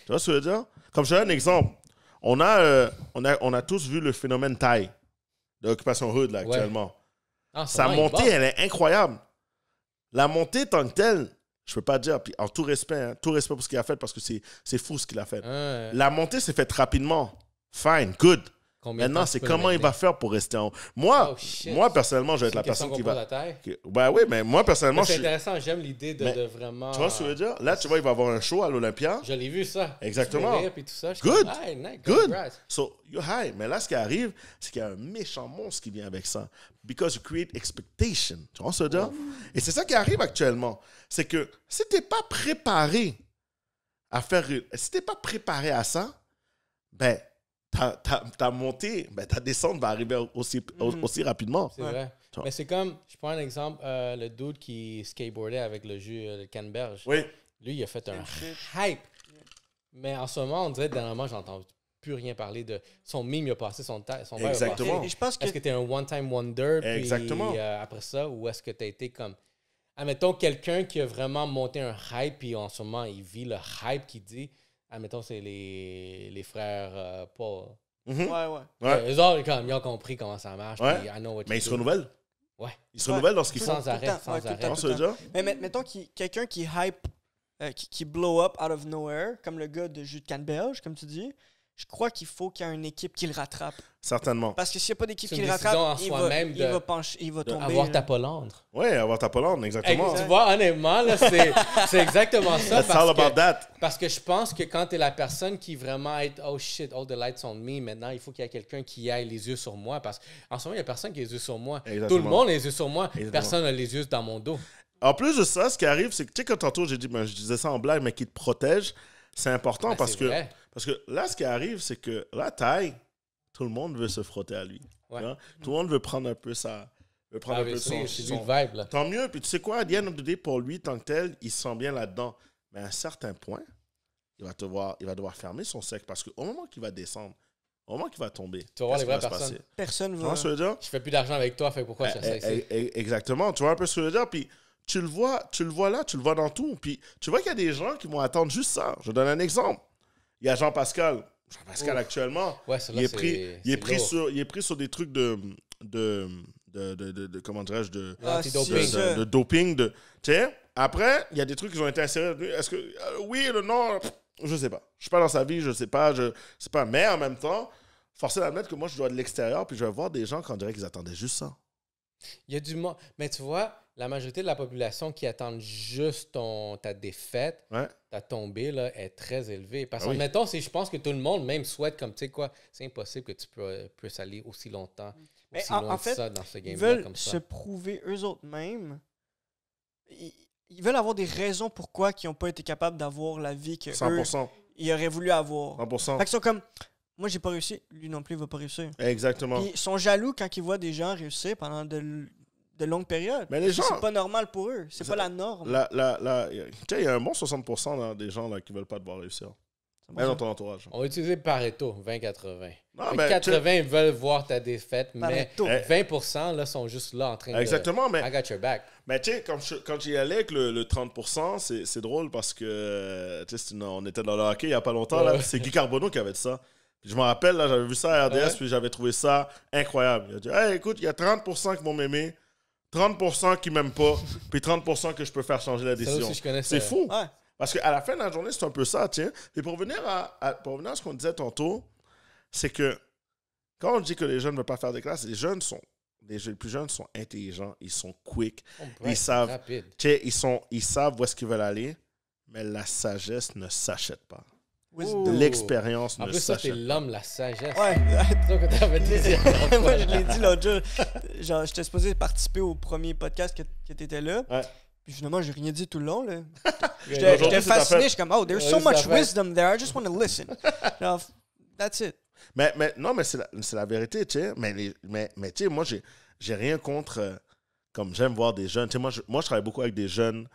vois ce que je veux dire? Comme je un exemple, on a, euh, on a, on a tous vu le phénomène taille l'occupation rude Hood, actuellement. Ah, Sa montée, elle est incroyable. La montée tant que telle, je peux pas dire. en tout respect, hein, tout respect pour ce qu'il a fait parce que c'est fou ce qu'il a fait. La montée s'est faite rapidement. Fine, good. Maintenant, c'est comment il va faire pour rester en. Moi, oh, moi personnellement, je vais être la personne qui va. bah Ben oui, mais moi personnellement. C'est intéressant, j'aime l'idée de, vraiment. Tu vois ce que je veux dire? Là, tu vois, il va avoir un show à l'Olympia. Je l'ai vu ça. Exactement. Et tout ça. Good. Good. So, Mais là, ce qui arrive, c'est qu'il y a un méchant monstre qui vient avec ça. Because you create expectation. Tu vois ce que je veux dire? Oh. Et c'est ça qui arrive actuellement. C'est que si t'es pas préparé à faire. Si t'es pas préparé à ça, ben ta, montée, ben, ta descente va arriver aussi, mhm. aussi rapidement. C'est vrai. Mais c'est comme, je prends un exemple, euh, le dude qui skateboardait avec le jeu de canberge Oui. Lui, il a fait un hype. Mais en ce moment, on dirait, dernièrement, j'entends plus rien parler de son mime, il a passé son temps. Exactement. Est-ce que tu es un one-time wonder? Exactement. Euh, après ça, ou est-ce que tu as été comme. Admettons quelqu'un qui a vraiment monté un hype, puis en ce moment, il vit le hype qui dit mettons, c'est les, les frères euh, Paul. Mhm. Ouais, ouais. ouais. Euh, eux autres, ils ont compris comment ça marche. Mais ils se renouvellent. Ouais. Ils se renouvellent lorsqu'ils font. Sans arrêt, sans arrêt. Mais mettons quelqu'un qui hype, euh, qui, qui, blow up out of nowhere, comme le gars de Jus de belge, comme tu dis, je crois qu'il faut qu'il y ait une équipe qui le rattrape. Certainement. Parce que s'il n'y a pas d'équipe qui le rattrape, il, va, il, va pencher, il va tomber. Avoir euh. ta polandre. Oui, avoir ta polandre, exactement. Tu vois, honnêtement, c'est exactement ça. That's parce all about que, that. Parce que je pense que quand tu es la personne qui vraiment est « Oh shit, all the lights on me », maintenant, il faut qu'il y ait quelqu'un qui aille les yeux sur moi. Parce qu'en ce moment, il n'y a personne qui a les yeux sur moi. Tout le monde a les yeux sur moi. Personne n'a les yeux dans mon dos. En plus de ça, ce qui arrive, c'est que, tu sais, quand tantôt, dit, ben, je disais ça en blague, mais qui te protège, c'est important ben, parce, que, parce que là, ce qui arrive, c'est que la taille, tout le monde veut se frotter à lui. Tout le monde veut prendre un peu ça prendre ah, un peu son, vibe. Tant mieux. Puis tu sais quoi, à pour lui, tant que tel, il sent bien là-dedans. Mais à un certain point, il va, te voir, il va devoir fermer son sec parce qu'au moment qu'il va descendre, au moment qu'il va tomber, tu vas les Personne ne Je fais plus d'argent avec toi, fait pourquoi je eh, eh, eh, Exactement, tu vois un peu ce que je veux dire. Puis tu le vois, tu le vois là, tu le vois dans tout. Puis tu vois qu'il y a des gens qui vont attendre juste ça. Je donne un exemple. Il y a Jean Pascal. Jean Pascal actuellement, il, est pris, il, est, pris sur, il est pris sur des trucs de, de, de, de, de, comment dirais-je, ah, ah, de, de, doping. De, après, il y a des trucs qui ont été insérés. Est-ce que, euh, oui, le non, je sais pas. Je suis pas dans sa vie, je sais pas, je sais pas. Mais en même temps, forcément d'admettre que moi, je dois de l'extérieur, puis je vais voir des gens qui en dirait qu'ils attendaient juste ça. Il y a du monde. Mais tu vois, la majorité de la population qui attend juste ton, ta défaite, ta tombée, là, est très élevée. Parce ah que, mettons, si je pense que tout le monde même souhaite, comme tu sais quoi, c'est impossible que tu puisses aller aussi longtemps, Mais en, fait, dans ce game Ils veulent se prouver eux autres mêmes. Ils, veulent avoir des raisons pourquoi ils n'ont pas été capables d'avoir la vie que ils auraient voulu avoir. 100%. Fait sont comme, moi, j'ai pas réussi. Lui non plus, il va pas réussir. Exactement. ils sont jaloux quand ils voient des gens réussir pendant de, longues périodes. Mais les gens. C'est pas normal pour eux. C'est pas la norme. il y a un bon 60% des gens là, qui veulent pas te voir réussir. Même dans ton entourage. On va utiliser Pareto, 20-80. mais 80 veulent voir ta défaite, mais 20 eh. là, sont juste là en train de... Exactement, mais... I got your back. Mais tu sais, quand, quand j'y allais avec le, 30 c'est, drôle parce que, tu sais, on était dans le hockey il n'y a pas longtemps, là, c'est Guy Carbonneau qui avait ça je me rappelle, là, j'avais vu ça à RDS, puis j'avais trouvé ça incroyable. Il a dit écoute, il y a 30% qui vont m'aimer, 30% qui m'aiment pas, <laughs> puis 30% que je peux faire changer la décision. C'est fou. parce Parce qu'à la fin de la journée, c'est un peu ça, tiens. Et pour revenir à, ce qu'on disait tantôt, c'est que quand on dit que les jeunes ne veulent pas faire des classes, les jeunes sont. Les, plus jeunes sont intelligents, ils sont quick, ils savent, ils, sont, ils savent où est-ce qu'ils veulent aller, mais la sagesse ne s'achète pas de l'expérience ne En plus, ça, t'es l'homme, la sagesse. Ouais. <laughs> Moi, je l'ai dit l'autre jour. Genre, j'étais supposé participer au premier podcast que, que t'étais là. Ouais. Puis finalement, j'ai rien dit tout le long. là. <laughs> J'étais fasciné. Je suis comme, oh, there's so much wisdom there. I just want to listen. <laughs> Genre, that's it. Mais, mais non, mais c'est la, la vérité, tu sais. Mais, mais, mais tu sais, moi, j'ai, j'ai rien contre. Euh, comme j'aime voir des jeunes. Tu sais, moi, je, moi, je travaille beaucoup avec des jeunes,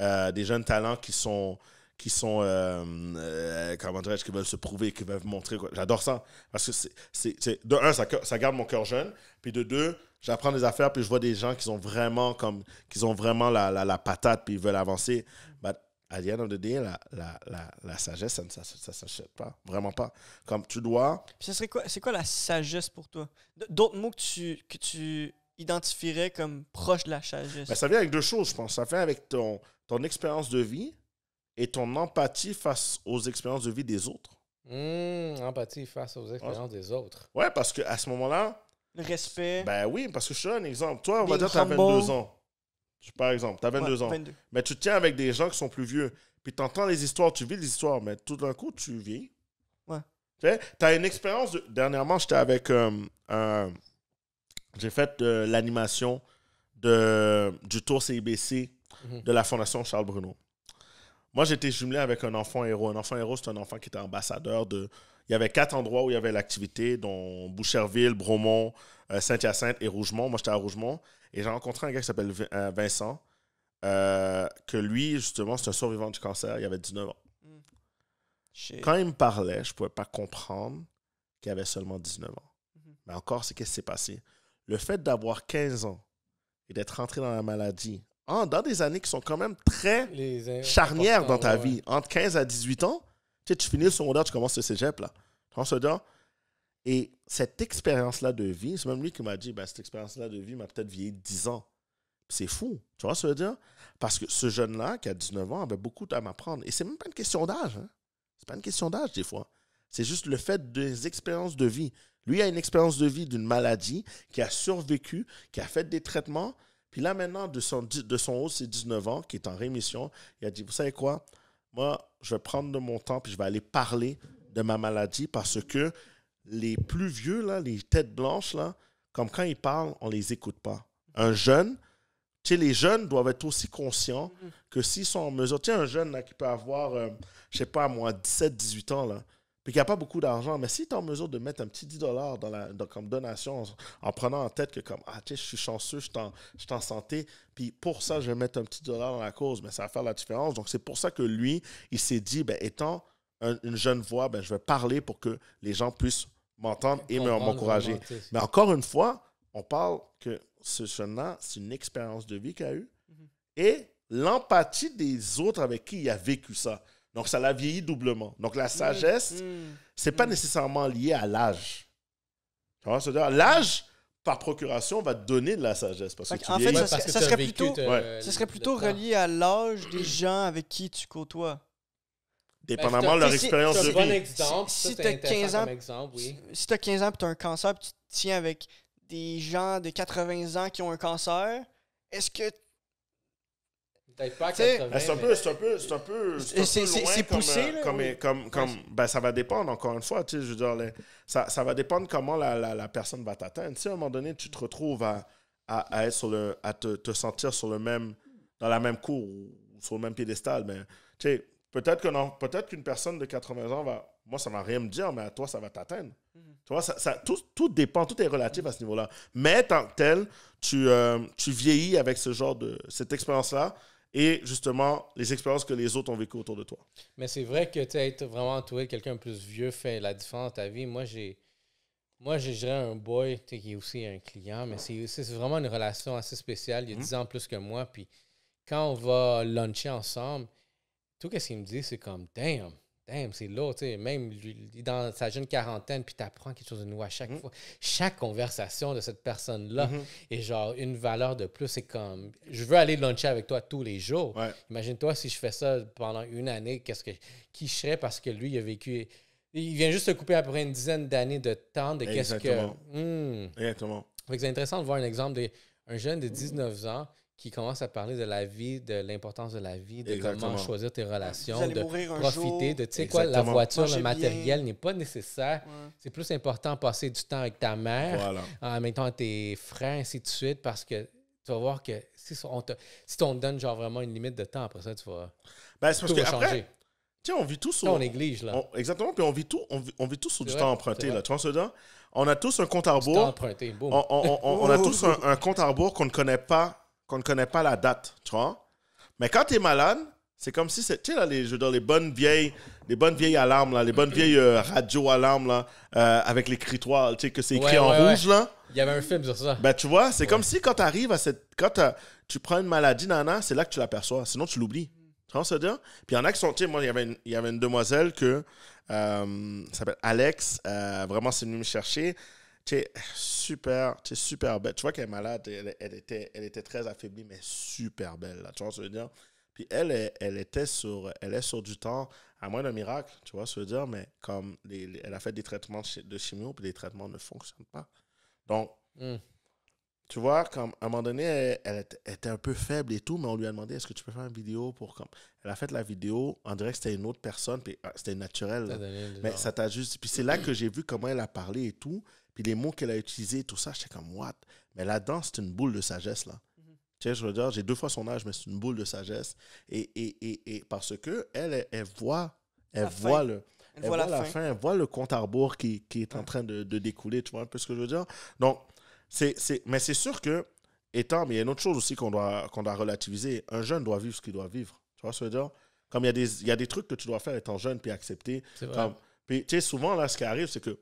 euh, des jeunes talents qui sont, qui sont, euh, euh, comment dirais-je, qui veulent se prouver, qui veulent montrer. Quoi. J'adore ça. Parce que, c'est, de un, ça, ça, garde mon cœur jeune. Puis de deux, j'apprends des affaires, puis je vois des gens qui ont vraiment comme, qui ont vraiment la, la, patate, puis ils veulent avancer. But à dire la, la, la sagesse, ça ne s'achète pas. Vraiment pas. Comme tu dois... Puis serait quoi, c'est quoi la sagesse pour toi? D'autres mots que tu... Que tu identifierais comme proche de la sagesse? Ben, ça vient avec deux choses, je pense. Ça vient avec ton, ton expérience de vie, et ton empathie face aux expériences de vie des autres. Hmm, empathie face aux expériences des autres. Ouais, parce qu'à ce moment-là. Le respect. Ben oui, parce que je suis un exemple. Toi, on va dire que tu as 22 ans. Par exemple, tu as 22 ans. Mais tu tiens avec des gens qui sont plus vieux. Puis tu entends les histoires, tu vis les histoires, mais tout d'un coup, tu vis. Ouais. Tu as une expérience. Dernièrement, j'étais avec. Euh, j'ai fait euh, l'animation du tour CIBC mhm. de la Fondation Charles Bruno. Moi, j'étais jumelé avec un enfant héros. Un enfant héros, c'est un enfant qui était ambassadeur de. Il y avait quatre endroits où il y avait l'activité, dont Boucherville, Bromont, euh, Saint-Hyacinthe et Rougemont. Moi, j'étais à Rougemont. Et j'ai rencontré un gars qui s'appelle euh, Vincent, euh, que lui, justement, c'est un survivant du cancer. Il avait 19 ans. Quand il me parlait, je ne pouvais pas comprendre qu'il avait seulement 19 ans. Mhm. Mais encore, c'est qu'est-ce qui s'est passé? Le fait d'avoir 15 ans et d'être rentré dans la maladie dans des années qui sont quand même très charnières dans ta vie, entre 15 à 18 ans, tu, finis le secondaire, tu commences le cégep, là. Tu Et cette expérience-là de vie, c'est même lui qui m'a dit, ben, cette expérience-là de vie m'a peut-être vieilli 10 ans. C'est fou, tu vois ce que je veux dire? Parce que ce jeune-là, qui a 19 ans, avait beaucoup à m'apprendre. Et c'est même pas une question d'âge. Hein? C'est pas une question d'âge, des fois. C'est juste le fait des expériences de vie. Lui a une expérience de vie d'une maladie qui a survécu, qui a fait des traitements, puis là, maintenant, de son, de son haut, c'est 19 ans, qui est en rémission, il a dit Vous savez quoi Moi, je vais prendre de mon temps, puis je vais aller parler de ma maladie parce que les plus vieux, là, les têtes blanches, là, comme quand ils parlent, on ne les écoute pas. Un jeune, tu sais, les jeunes doivent être aussi conscients que s'ils sont en mesure. Tu un jeune qui peut avoir, euh, je ne sais pas moi, 17, 18 ans, là, puis qu'il n'y a pas beaucoup d'argent, mais si tu es en mesure de mettre un petit 10 dollars dans comme donation en, prenant en tête que comme, ah, tu je suis chanceux, je suis en santé, puis pour ça, je vais mettre un petit dollar dans la cause, mais ben, ça va faire la différence. Donc, c'est pour ça que lui, il s'est dit, ben, étant une jeune voix, ben, je vais parler pour que les gens puissent m'entendre et m'encourager. Mais encore une fois, on parle que ce jeune-là, c'est une expérience de vie qu'il a eue mhm. et l'empathie des autres avec qui il a vécu ça. Donc, ça la vieilli doublement. Donc, la mm, sagesse, mm. c'est pas mm. nécessairement lié à l'âge. Tu vois, dire l'âge, par procuration, va te donner de la sagesse. Parce que en fait, ça, serait plutôt, ça, serait plutôt, relié à l'âge des gens avec qui tu côtoies. Dépendamment ben, de leur expérience de vie. si, tu as 15 ans, si ans et tu as un cancer, puis tu te tiens avec des gens de 80 ans qui ont un cancer, est-ce que peut ben, C'est un peu, c'est un peu, un peu, poussé comme, comme, comme, ben, ça va dépendre encore une fois. Tu sais, je dire, ça, ça va dépendre comment la, la, personne va t'atteindre. Si à un moment donné, tu te retrouves à, à, être sur le, à te, sentir sur le même, dans la même cour ou sur le même piédestal, mais tu sais, peut-être que non, peut-être qu'une personne de 80 ans va, moi, ça va rien me dire, mais à toi, ça va t'atteindre. Mhm. Tu vois, ça, tout, tout, dépend, tout est relatif à ce niveau-là. Mais tant que tel, tu, euh, tu vieillis avec ce genre de, cette expérience-là et justement les expériences que les autres ont vécues autour de toi. Mais c'est vrai que tu être vraiment entouré de quelqu'un plus vieux fait la différence dans ta vie. Moi, j'ai. Moi, j'ai un boy qui est aussi un client, mais c'est vraiment une relation assez spéciale. Il a 10 mm-hmm. ans plus que moi. Puis quand on va luncher ensemble, tout ce qu'il me dit, c'est comme Damn, Damn, c'est lourd, tu sais. Même lui, dans sa jeune quarantaine, puis apprends quelque chose de nouveau à chaque mhm. fois. Chaque conversation de cette personne-là mhm. est genre une valeur de plus. C'est comme, je veux aller luncher avec toi tous les jours. Imagine-toi si je fais ça pendant une année, qu'est-ce que, qui je serais parce que lui, il a vécu. Il vient juste se couper après une dizaine d'années de temps de qu'est-ce que. Hmm. c'est intéressant de voir un exemple d'un jeune de 19 ans qui commence à parler de la vie, de l'importance de la vie, de comment choisir tes relations, de profiter, de, tu sais quoi, la voiture, le matériel n'est pas nécessaire. C'est plus important de passer du temps avec ta mère, en même temps tes frères, ainsi de suite, parce que tu vas voir que si on te, si on donne genre vraiment une limite de temps, après ça, tu vas. Ben, tout changer. Tiens, on vit tous sur. on néglige, là. exactement, puis on vit, tout, on vit, tous sur du temps emprunté, là. Tu vois On a tous un compte à rebours. On, a <laughs> tous un, un compte à rebours qu'on ne connaît pas on ne connaît pas la date, tu vois. Mais quand tu es malade, c'est comme si c'est, tu sais, là, les, je veux les bonnes vieilles, les bonnes vieilles alarmes, là, les bonnes <clears throat> vieilles euh, radio alarmes, là, euh, avec l'écritoire, tu sais, que c'est écrit en rouge, là. Il y avait un film sur ça. Ben, tu vois, c'est comme si quand tu arrives à cette, quand euh, tu prends une maladie, nana, c'est là que tu l'aperçois. Sinon, tu l'oublies. Tu vois ce dire? Puis il y en a qui sont, tu sais, moi, il y avait une, il y avait une demoiselle que, s'appelle Alex, vraiment, c'est venu me chercher. Tu es super, tu es super belle. Tu vois qu'elle est malade, elle, était, elle était très affaiblie, mais super belle. Là. Tu vois ce que je veux dire? Puis elle, elle, était sur, elle est sur du temps, à moins d'un miracle, tu vois ce que je veux dire? Mais comme elle a fait des traitements de chimio, puis les traitements ne fonctionnent pas. Donc, hmm. tu vois, comme à un moment donné, elle, était un peu faible et tout, mais on lui a demandé est-ce que tu peux faire une vidéo pour comme. Elle a fait la vidéo, on dirait que c'était une autre personne, puis ah, c'était naturel. mais ça t'a juste. Puis c'est là que j'ai vu comment elle a parlé et tout. Puis les mots qu'elle a utilisés, tout ça, j'étais comme, what? Mais la danse, c'est une boule de sagesse, là. Mhm. Tu sais, je veux dire, j'ai deux fois son âge, mais c'est une boule de sagesse. Et, et, et, et parce que elle, elle voit, elle la voit fin. le. Elle, voit, la, fin. elle voit le compte à rebours qui, qui est en train de, de, découler, tu vois un peu ce que je veux dire? Donc, c'est, mais c'est sûr que, étant, mais il y a une autre chose aussi qu'on doit, qu'on doit relativiser. Un jeune doit vivre ce qu'il doit vivre. Tu vois ce que je veux dire? Comme il y, a des, il y a des trucs que tu dois faire étant jeune puis accepter. Comme, puis, tu sais, souvent, là, ce qui arrive, c'est que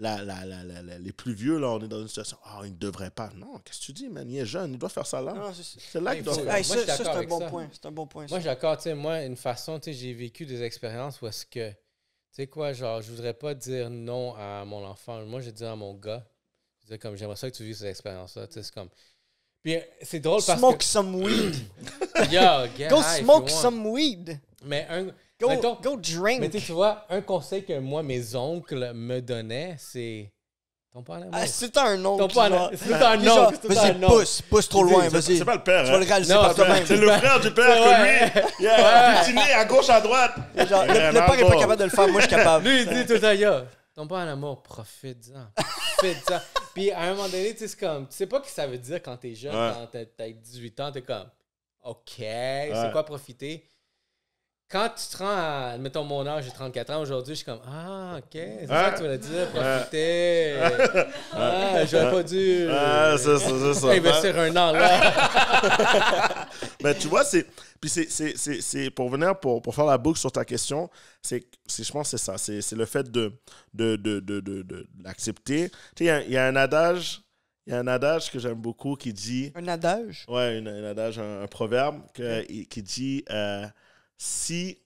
la, la, la, les plus vieux, là, on est dans une situation, ah, oh, il ne devrait pas. Non, qu'est-ce que tu dis, man? Il est jeune, il doit faire ça là. C'est là qu'il que faire ça, ça c'est un, bon point. C'est un bon point. Moi, j'accorde tu Moi, une façon, j'ai vécu des expériences où est-ce que, tu sais quoi, genre, je voudrais pas dire non à mon enfant. Moi, j'ai dit à mon gars, je disais comme, j'aimerais ça que tu vives cette expérience-là. C'est comme. Puis c'est drôle parce que. Smoke some weed. <coughs> Yo, Go smoke some weed. Mais un. Go, drink. Mais tu vois, un conseil que moi, mes oncles me donnaient, c'est. Ton pas ah, c'est un oncle. C'est un oncle. Vas-y, pousse. Pousse trop loin. Vas-y. C'est pas le père. Hein. toi-même. C'est le frère du père que lui. <laughs> Il à gauche, à droite. le, père n'est pas capable de le faire. Moi, je suis capable. Lui, il dit tout à l'heure. Ton pas en amour, profite-en. Profite-en. Puis à un moment donné, tu sais, comme. Tu sais pas ce que ça veut dire quand t'es jeune, quand t'as 18 ans, t'es comme. OK, c'est quoi profiter? quand tu te rends à, mettons, mon âge, j'ai 34 ans aujourd'hui, je suis comme, ah, ok, c'est ça hein? que tu voulais dire, euh. profiter. Euh. Ah, j'aurais pas dû. Ah, ça, ça, ça. <laughs> ça investir un an là. Mais <laughs> ben, tu vois, c'est. Puis c'est pour venir, pour, pour, faire la boucle sur ta question, c'est je pense c'est ça, c'est le fait de, de, de, de, de l'accepter. Tu sais, il y, a un adage, il y a un adage que j'aime beaucoup qui dit... Un adage? Ouais, un adage, un, proverbe que, qui dit si,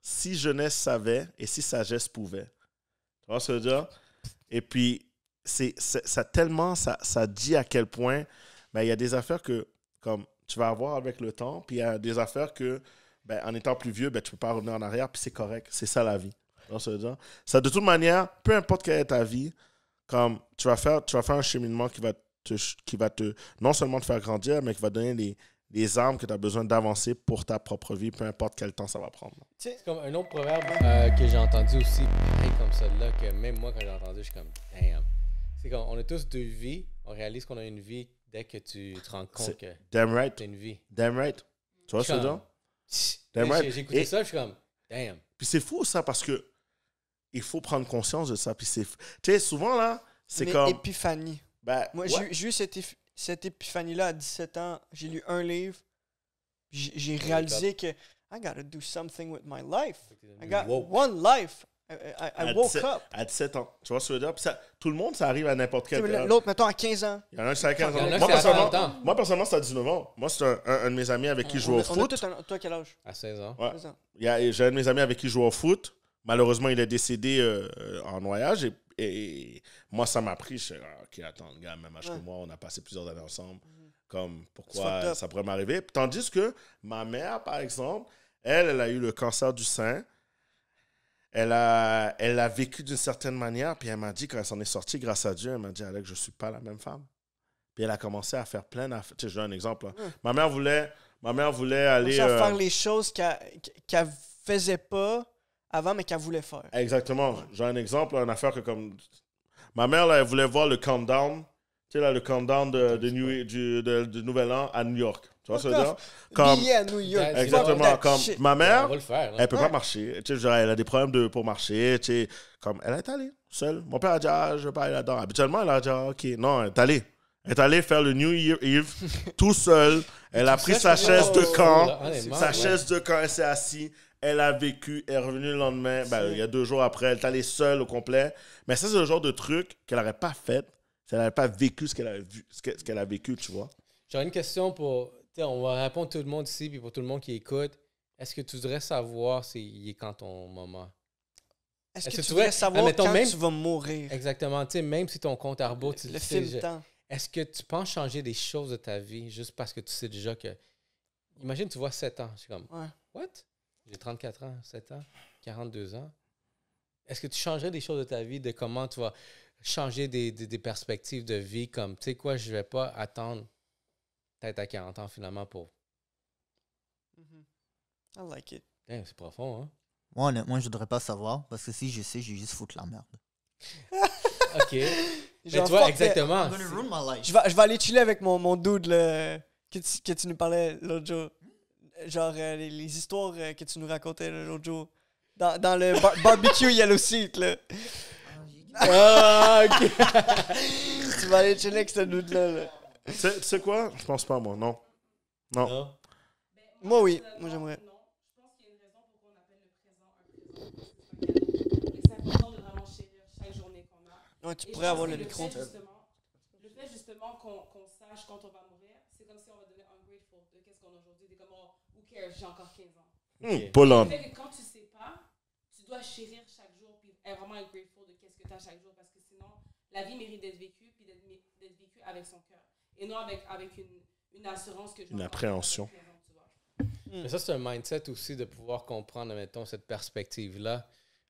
si jeunesse savait et si sagesse pouvait. Tu vois ce que je veux dire? Et puis, c'est, ça tellement, ça, ça dit à quel point ben, il y a des affaires que comme tu vas avoir avec le temps, puis il y a des affaires que ben, en étant plus vieux, ben, tu ne peux pas revenir en arrière, puis c'est correct. C'est ça la vie. Tu vois ce Ça, de toute manière, peu importe quelle est ta vie, comme tu vas faire, tu vas faire un cheminement qui va te, qui va te non seulement te faire grandir, mais qui va donner les, les armes que tu as besoin d'avancer pour ta propre vie, peu importe quel temps ça va prendre. Tu sais, c'est comme un autre proverbe euh, que j'ai entendu aussi, pareil comme celle-là, que même moi, quand j'ai entendu, je suis comme, damn. C'est comme, on a tous deux vies, on réalise qu'on a une vie dès que tu te rends compte que damn right. t'as une vie. Damn right. Tu vois ce dont? Damn right. J'ai écouté Et... ça, je suis comme, damn. Puis c'est fou ça, parce que il faut prendre conscience de ça. Puis c'est. Tu sais, souvent là, c'est comme. Épiphanie. Ben, moi, j'ai eu cette cette épiphanie-là à 17 ans. J'ai lu un livre. J'ai réalisé que I gotta do something with my life. I got one life. I, woke up. À 17 ans. Tu vois ce que je veux dire? tout le monde, ça arrive à n'importe quel âge. L'autre, mettons, à 15 ans. Il y en a un qui à 15 ans. Moi, personnellement, moi, personnellement, c'est à 19 ans. Moi, c'est un, de mes amis avec qui je joue au foot. toi, quel âge? À 16 ans. Ouais. J'ai un de mes amis avec qui je joue au foot. Malheureusement, il est décédé euh, en voyage Et et, moi, ça m'a pris. Je suis ah, OK, attends, gars, même âge que moi, on a passé plusieurs années ensemble. Mhm. Comme, pourquoi ça pourrait m'arriver? Tandis que ma mère, par exemple, elle, elle a eu le cancer du sein. Elle a, elle a vécu d'une certaine manière, puis elle m'a dit, quand elle s'en est sortie, grâce à Dieu, elle m'a dit, Alec, je ne suis pas la même femme. Puis elle a commencé à faire plein d'affaires. Tu sais, je donne un exemple. Hein. Ma mère voulait, ma mère voulait aller. Euh, faire les choses qu'elle ne faisait pas avant, mais qu'elle voulait faire. Exactement. J'ai un exemple, une affaire que comme. Ma mère, elle voulait voir le countdown. Tu sais, là, le countdown de, de, du, Nouvel An à New York. Tu vois ce que je veux dire? Comme, New York. Exactement. Comme ma mère, elle peut pas marcher. Tu sais, elle a des problèmes de, pour marcher. Tu sais, comme, elle est allée seule. Mon père a dit, ah, je vais pas aller là-dedans. Habituellement, elle a dit, ah, OK. Non, elle est allée. Elle est allée faire le New Year Eve <laughs> tout seule. Elle a pris sa chaise de camp. Sa chaise de camp, elle s'est assise. Elle a vécu, elle est revenue le lendemain, ben, il y a deux jours après, elle est allée seule au complet. Mais ça, c'est le genre de truc qu'elle n'aurait pas fait si elle n'avait pas vécu ce qu'elle a, vu, a vécu, tu vois. J'aurais une question pour. On va répondre tout le monde ici, puis pour tout le monde qui écoute. Est-ce que tu voudrais savoir s'il est quand ton moment? Est-ce que, tu voudrais savoir quand tu vas mourir? Exactement. Même si ton compte à rebours, tu le, temps. Est-ce que tu penses changer des choses de ta vie juste parce que tu sais déjà que. Imagine, tu vois 7 ans. Je suis comme, What? J'ai 34 ans, 7 ans, 42 ans. Est-ce que tu changerais des choses de ta vie, de comment tu vas changer des, perspectives de vie, comme, tu sais quoi, je vais pas attendre peut-être à 40 ans finalement pour... Mm-hmm. I like it. C'est profond, hein? Moi, honnêtement, je voudrais pas savoir, parce que si je sais, j'ai juste foutre la merde. <laughs> ok. Mais exactement. Je vais, aller chiller avec mon, mon dude que, que tu nous parlais l'autre jour. Genre euh, les histoires euh, que tu nous racontais l'autre jour. Dans le <laughs> barbecue Yellow Seat. Ah, ah, <laughs> tu vas aller te chiner avec cette doute-là. Tu sais quoi Je pense pas, moi. Non. Non. Moi, oui. Moi, j'aimerais. Non, je pense qu'il y a une raison pour on appelle le présent un présent. C'est important de vraiment chérir chaque journée qu'on a. Tu pourrais avoir le micro. Le fait justement qu'on sache quand on va me. que euh, j'ai encore 15 ans. Hmm, okay. Fait que quand tu sais pas, tu dois chérir chaque jour et vraiment être grateful de ce que tu as chaque jour parce que sinon, la vie mérite d'être vécue puis d'être vécue avec son cœur et non avec, une, assurance que Une appréhension. Mais ça, c'est un mindset aussi de pouvoir comprendre, mettons, cette perspective-là.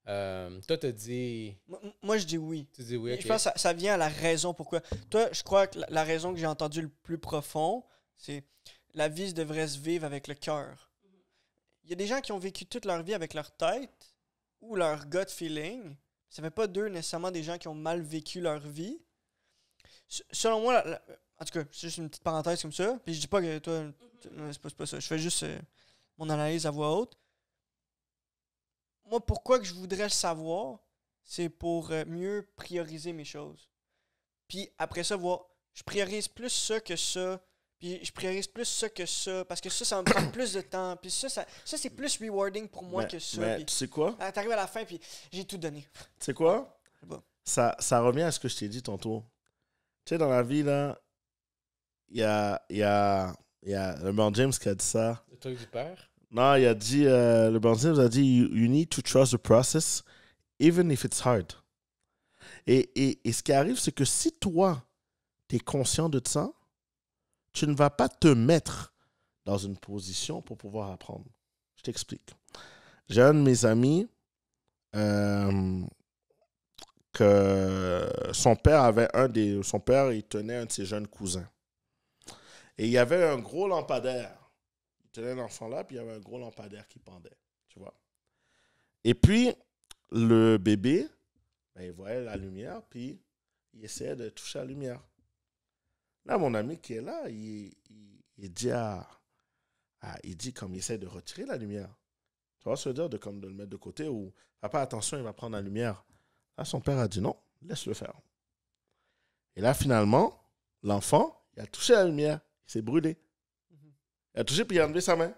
Euh, toi, tu dis. Moi, moi, je dis oui. Tu dis oui. Okay. Je ça, ça, vient à la raison pourquoi. Toi, je crois que la, la raison que j'ai entendue le plus profond, c'est la vie devrait se vivre avec le cœur. Il y a des gens qui ont vécu toute leur vie avec leur tête ou leur gut feeling. Ça fait pas d'eux nécessairement des gens qui ont mal vécu leur vie. selon moi, en tout cas, c'est juste une petite parenthèse comme ça. Puis je dis pas que toi, mhm. c'est pas, ça. Je fais juste euh, mon analyse à voix haute. Moi, pourquoi que je voudrais le savoir, c'est pour euh, mieux prioriser mes choses. Puis après ça, voir, je priorise plus ça que ça puis je priorise plus ça que ça, parce que ça, ça me prend <coughs> plus de temps. Puis ça, ça, c'est plus rewarding pour moi ben, que ça. Ben, tu sais quoi? T'arrives à la fin, puis j'ai tout donné. Tu sais quoi? Ça, ça revient à ce que je t'ai dit tantôt. Tu sais, dans la vie, là, il y a, y, a, y LeBron James qui a dit ça. Le truc du père? Non, il a dit, euh, LeBron James a dit, you, need to trust the process, even if it's hard. Et, et, et ce qui arrive, c'est que si toi, tu es conscient de ça, tu ne vas pas te mettre dans une position pour pouvoir apprendre. Je t'explique. J'ai un de mes amis euh, que son père avait un des. Son père, il tenait un de ses jeunes cousins. Et il y avait un gros lampadaire. Il tenait l'enfant là, puis il y avait un gros lampadaire qui pendait. Tu vois? Et puis, le bébé, ben, il voyait la lumière, puis il essayait de toucher la lumière. Ah, mon ami qui est là, il, dit il dit comme il essaie de retirer la lumière. Tu vas se dire de, comme de le mettre de côté ou papa, attention, il va prendre la lumière. Là, son père a dit non, laisse-le faire. Et là, finalement, l'enfant, il a touché la lumière, il s'est brûlé. Mhm. Il a touché puis il a enlevé sa main.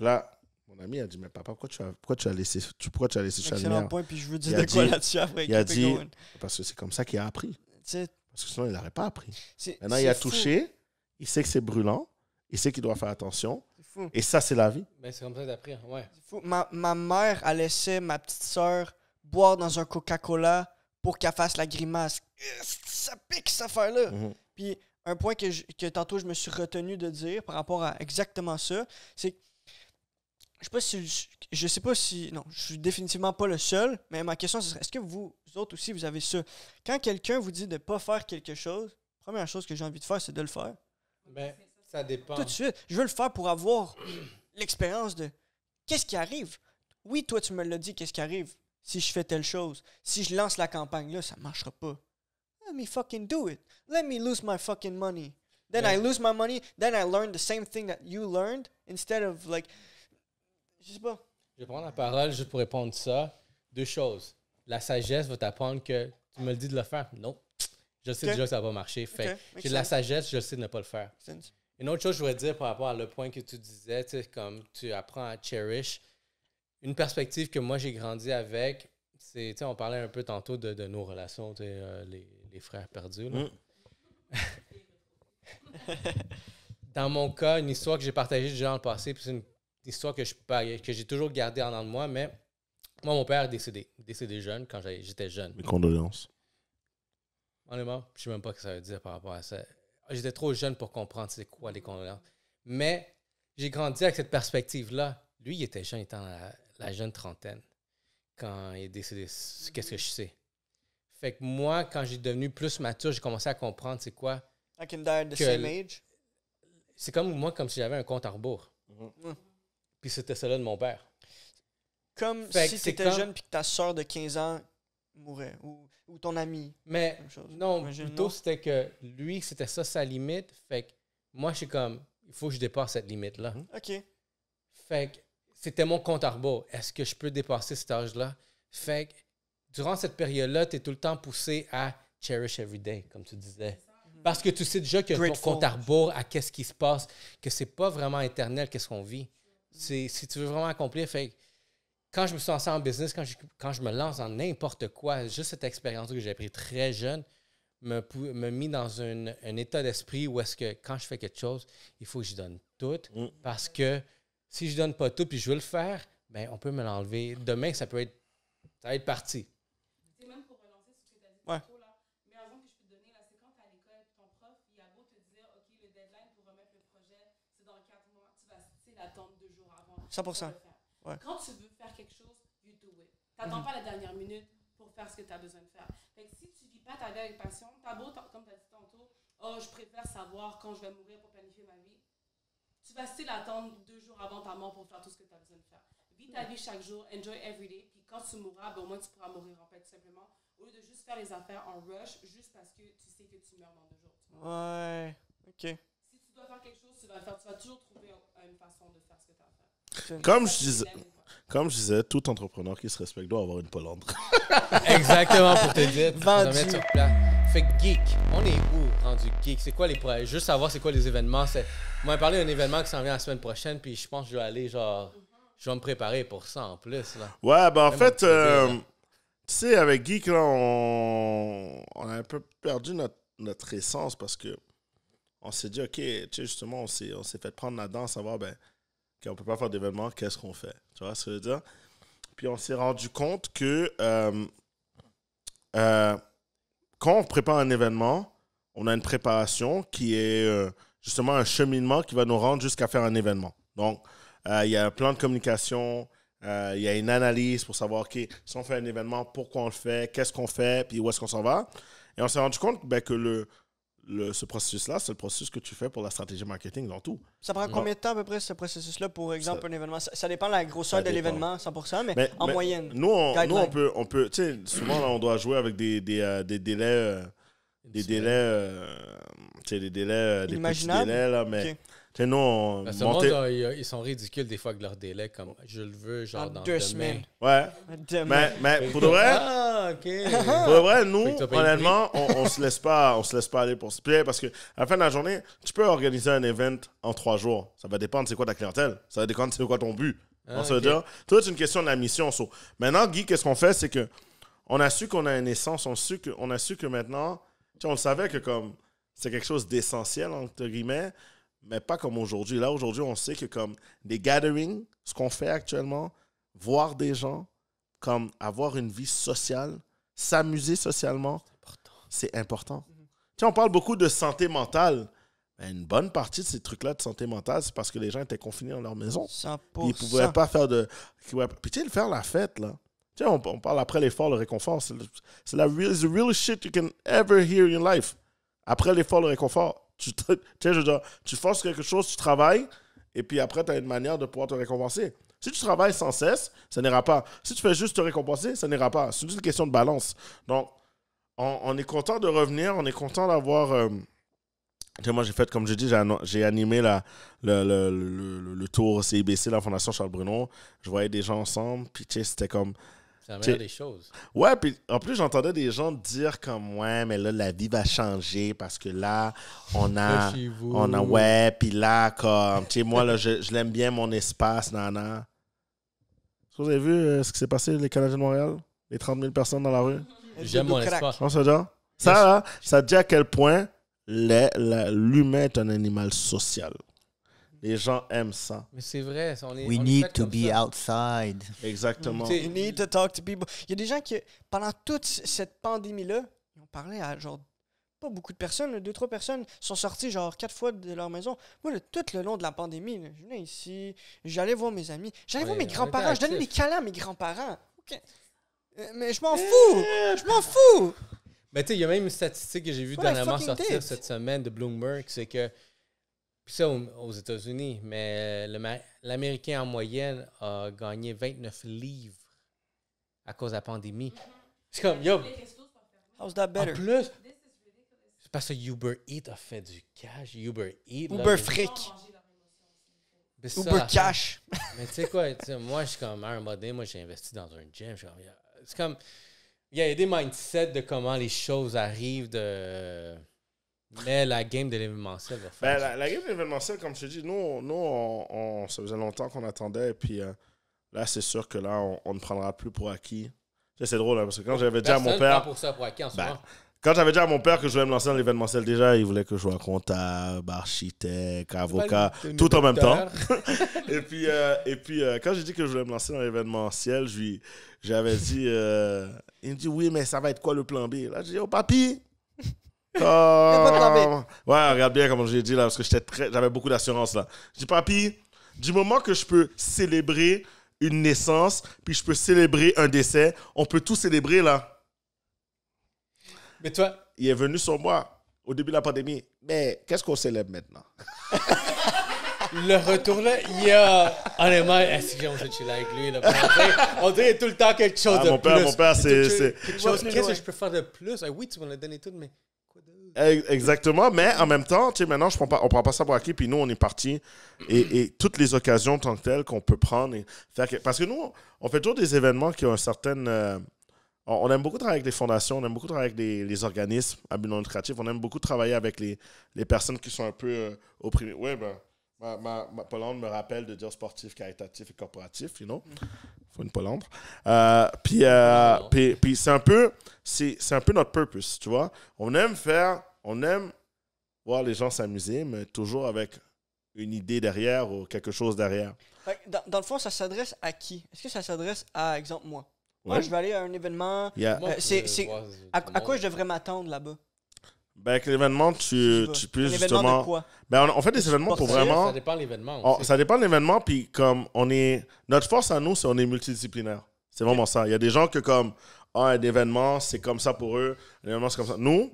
là, mon ami a dit Mais papa, pourquoi tu as, pourquoi tu as laissé, tu, pourquoi tu as laissé point, puis je veux dire Il a dit Parce que c'est comme ça qu'il a appris. Tu parce que sinon, il n'aurait pas appris. Maintenant, il a touché, il sait que c'est brûlant, il sait qu'il doit faire attention. Et ça, c'est la vie. Ben, c'est comme ça d'apprendre, hein, ouais. Ma, mère a laissé ma petite soeur boire dans un Coca-Cola pour qu'elle fasse la grimace. Ça pique, cette affaire-là. Mhm. Puis, un point que, tantôt je me suis retenu de dire par rapport à exactement ça, c'est que je sais pas si je, sais pas si non, je suis définitivement pas le seul, mais ma question c'est est-ce que vous vous autres aussi, vous avez ce Quand quelqu'un vous dit de pas faire quelque chose, première chose que j'ai envie de faire, c'est de le faire. Ben, ça dépend. Tout de suite. Je veux le faire pour avoir <clears throat> l'expérience de qu'est-ce qui arrive. Oui, toi, tu me l'as dit, qu'est-ce qui arrive si je fais telle chose. Si je lance la campagne, là, ça ne marchera pas. Let me fucking do it. Let me lose my fucking money. Then I ben. lose my money. Then I learn the same thing that you learned instead of like. Je sais pas. Je vais prendre la parole juste pour répondre ça. Deux choses la sagesse va t'apprendre que tu me le dis de le faire. Non, je sais déjà que ça va marcher. Fait j'ai de la sagesse, je sais de ne pas le faire. Une autre chose que je voudrais dire par rapport à le point que tu disais, comme tu apprends à cherish, une perspective que moi j'ai grandi avec, c'est, on parlait un peu tantôt de, nos relations, euh, les, les, frères perdus. Mm. <laughs> dans mon cas, une histoire que j'ai partagée déjà dans le passé, puis c'est une histoire que je que j'ai toujours gardée en dedans de moi, mais moi, mon père est décédé. Décédé jeune, quand j'étais jeune. Mes condoléances. Honnêtement, je ne sais même pas ce que ça veut dire par rapport à ça. J'étais trop jeune pour comprendre c'est quoi les condoléances. Mais j'ai grandi avec cette perspective-là. Lui, il était jeune, il était dans la, jeune trentaine. Quand il est décédé, qu'est-ce que je sais? Fait que moi, quand j'ai devenu plus mature, j'ai commencé à comprendre c'est quoi. I can die at the same age. C'est comme moi, comme si j'avais un compte à rebours. Mm-hmm. Puis c'était cela de mon père. Comme si tu jeune puis que ta soeur de 15 ans mourait ou, ton ami. Mais non, plutôt c'était que lui, c'était ça sa limite. Fait que moi, je suis comme, il faut que je dépasse cette limite-là. Mhm. OK. Fait que c'était mon compte à Est-ce que je peux dépasser cet âge-là? Fait que durant cette période-là, tu es tout le temps poussé à cherish every day, comme tu disais. Mhm. Parce que tu sais déjà que ton compte à à qu'est-ce qui se passe, que c'est pas vraiment éternel qu'est-ce qu'on vit. si tu veux vraiment accomplir, fait quand je me suis lancé en business, quand je, me lance en n'importe quoi, juste cette expérience que j'ai appris très jeune me, me mis dans un, état d'esprit où est-ce que quand je fais quelque chose, il faut que je donne tout mm. parce que si je ne donne pas tout puis je veux le faire, ben on peut me l'enlever. Demain, ça peut être, ça va être parti. C'est même pour relancer ce que tu as dit tout là. Mais avant que je peux te donner, là, c'est quand tu à l'école, ton prof, il a beau te dire, OK, le deadline pour remettre le projet, c'est dans quatre mois, tu vas, tu sais, l'attendre deux jours avant. 100 Quand tu veux T'attends mm. pas la dernière minute pour faire ce que tu as besoin de faire. Fait que si tu vis pas ta vie avec passion, t'as beau, comme tu dit tantôt, oh, je préfère savoir quand je vais mourir pour planifier ma vie. Tu vas still attendre deux jours avant ta mort pour faire tout ce que tu as besoin de faire. Vis ta mm. vie chaque jour, enjoy every day, puis quand tu mourras, ben, au moins tu pourras mourir en fait, tout simplement, au lieu de juste faire les affaires en rush, juste parce que tu sais que tu meurs dans deux jours. Ouais, ok. Si tu dois faire quelque chose, tu vas toujours trouver une façon de faire ce que tu as à comme je disais. Comme je disais, tout entrepreneur qui se respecte doit avoir une polandre. <laughs> Exactement, pour te dire. Vendu. Fait geek, on est où rendu geek? C'est quoi les Juste savoir c'est quoi les événements. On m'a parlé d'un événement qui s'en vient la semaine prochaine, puis je pense que je vais aller genre... Je vais me préparer pour ça en plus. Là. Ouais, ben en fait, euh, tu sais, avec geek, on... a un peu perdu notre, essence parce que on s'est dit, OK, tu sais, justement, on s'est fait prendre la danse, savoir, ben qu'on ne peut pas faire d'événement, qu'est-ce qu'on fait? Tu vois ce que dire? Puis on s'est rendu compte que euh, euh, quand on prépare un événement, on a une préparation qui est euh, justement un cheminement qui va nous rendre jusqu'à faire un événement. Donc, il y a un plan de communication, il y a une analyse pour savoir, si on fait un événement, pourquoi on le fait, qu'est-ce qu'on fait, puis où est-ce qu'on s'en va. Et on s'est rendu compte ben, que le, le, ce processus-là, c'est le processus que tu fais pour la stratégie marketing dans tout. Ça prend combien de temps à peu près ce processus-là pour exemple un événement ça, dépend de la grosseur de l'événement 100%, mais, en moyenne. Nous on, nous, on peut, on peut tu sais, souvent là, on doit jouer avec des, des, euh, des délais, euh, des, délais euh, Tu sais, des délais, des délais là, mais tu ils sont ridicules des fois avec leur délai, comme je le veux, genre dans deux semaines. Ouais. Mais, mais pour de vrai. Ah, OK. <laughs> nous, honnêtement, on, on se laisse pas, on se laisse pas aller pour se plaire parce que à la fin de la journée, tu peux organiser un event en trois jours. Ça va dépendre c'est quoi ta clientèle. Ça va dépendre c'est quoi ton but. on se dit, toi c'est une question de la mission. Maintenant, Guy, qu'est-ce qu'on fait? C'est que on a su qu'on a une essence. On, su que, on a su que maintenant, on le savait que comme c'est quelque chose d'essentiel, entre guillemets mais pas comme aujourd'hui. Là, aujourd'hui, on sait que comme des gatherings, ce qu'on fait actuellement, voir des gens, comme avoir une vie sociale, s'amuser socialement, c'est important. Tu sais, on parle beaucoup de santé mentale. une bonne partie de ces trucs-là de santé mentale, c'est parce que les gens étaient confinés dans leur maison. 100%. Ils pouvaient pas faire de... Puis tu sais, faire la fête, là. Tu sais, on, parle après l'effort, le réconfort. C'est la real shit you can ever hear in life. Après l'effort, le réconfort tu, tu forces quelque chose, tu travailles, et puis après, tu as une manière de pouvoir te récompenser. Si tu travailles sans cesse, ça n'ira pas. Si tu fais juste te récompenser, ça n'ira pas. C'est une question de balance. Donc, on, est content de revenir, on est content d'avoir. Euh, moi, j'ai fait, comme je dis, j'ai animé la, le, le, le, le, tour CIBC, la Fondation Charles Bruno. Je voyais des gens ensemble, puis c'était comme des choses. Ouais, puis en plus, j'entendais des gens dire comme, ouais, mais là, la vie va changer parce que là, on a. On a, ouais, puis là, comme, tu sais, moi, là, je, l'aime bien, mon espace, nana. vous avez vu euh, ce qui s'est passé, les Canadiens de Montréal? Les 30 000 personnes dans la rue? J'aime mon espace. ça, hein? ça dit à quel point l'humain est un animal social. Les gens aiment ça. Mais c'est vrai. We need to be outside. Exactement. We need to talk to people. Il y a des gens qui, pendant toute cette pandémie-là, ils ont parlé à genre pas beaucoup de personnes, deux, trois personnes sont sorties genre quatre fois de leur maison. Moi, tout le long de la pandémie, je venais ici, j'allais voir mes amis, j'allais voir mes grands-parents, je donnais des câlins à mes grands-parents. Euh, mais je m'en fous! Je m'en fous! Mais tu sais, il y a même une statistique que j'ai vue dernièrement sortir cette semaine de Bloomberg, c'est que ça, aux, États-Unis, mais l'Américain en moyenne a gagné 29 livres à cause de la pandémie. C'est comme, yo, En plus, c'est parce que Uber Eats a fait du cash. Uber Eats. Uber là, Uber cash. <laughs> mais tu sais quoi, moi, je suis comme, à moi, j'ai investi dans un gym. C'est comme, il y a des mindsets de comment les choses arrivent, de mais la game de l'événementiel va faire. Ben, la, game de l'événementiel, comme je te dis, nous, nous on, ça faisait longtemps qu'on attendait. Et puis euh, là, c'est sûr que là, on, ne prendra plus pour acquis. C'est drôle, hein, parce que quand j'avais dit à mon père. pour ça pour acquis en ce ben, moment. Quand j'avais dit à mon père que je voulais me lancer dans l'événementiel, déjà, il voulait que je sois comptable, architecte, avocat, tout en même temps. <laughs> et puis, euh, et puis euh, quand j'ai dit que je voulais me lancer dans l'événementiel, j'avais dit. il me dit, oui, mais ça va être quoi le plan B Là, j'ai dit, oh, papy <laughs> Oh. ouais, regarde bien comme je l'ai dit là, parce que j'avais beaucoup d'assurance là. Je dis, papy, du moment que je peux célébrer une naissance, puis je peux célébrer un décès, on peut tout célébrer là. Mais toi, il est venu sur moi au début de la pandémie. Mais qu'est-ce qu'on célèbre maintenant? <laughs> le retour là, il y a. Honnêtement, est-ce que je suis là avec lui? Là, on dirait tout le temps quelque chose de ah, de mon père, Mon père, c'est. Qu'est-ce que je peux faire de plus? Ah oui, tu m'en as donné tout, mais Exactement, mais en même temps, tu sais, maintenant, je prends pas, on prend pas ça pour acquis, puis nous, on est parti et, toutes les occasions tant que telles qu'on peut prendre. parce que nous, on fait toujours des événements qui ont un certain... Euh, on aime beaucoup travailler avec les fondations, on aime beaucoup travailler avec les, organismes à but lucratif, on aime beaucoup travailler avec les, personnes qui sont un peu euh, opprimées. Ouais, ben, Ma, ma, ma, me rappelle de dire sportif, caritatif et corporatif, you know. Mm. Faut une polandre. Euh, euh, puis, puis, c'est un peu, c'est, un peu notre purpose, tu vois. On aime faire, on aime voir les gens s'amuser, mais toujours avec une idée derrière ou quelque chose derrière. Dans, dans le fond, ça s'adresse à qui Est-ce que ça s'adresse à, exemple, moi Moi, je vais aller à un événement. Euh, c'est, à quoi je devrais m'attendre là-bas ben avec l'événement, tu, tu puisses justement. De quoi? Ben on, fait des événements pour vraiment. Ça dépend de l'événement. ça dépend de l'événement, puis comme on est. Notre force à nous, c'est on est multidisciplinaire. C'est vraiment ça. Il y a des gens que comme ah, un événement, c'est comme ça pour eux, L'événement, c'est comme ça. Nous,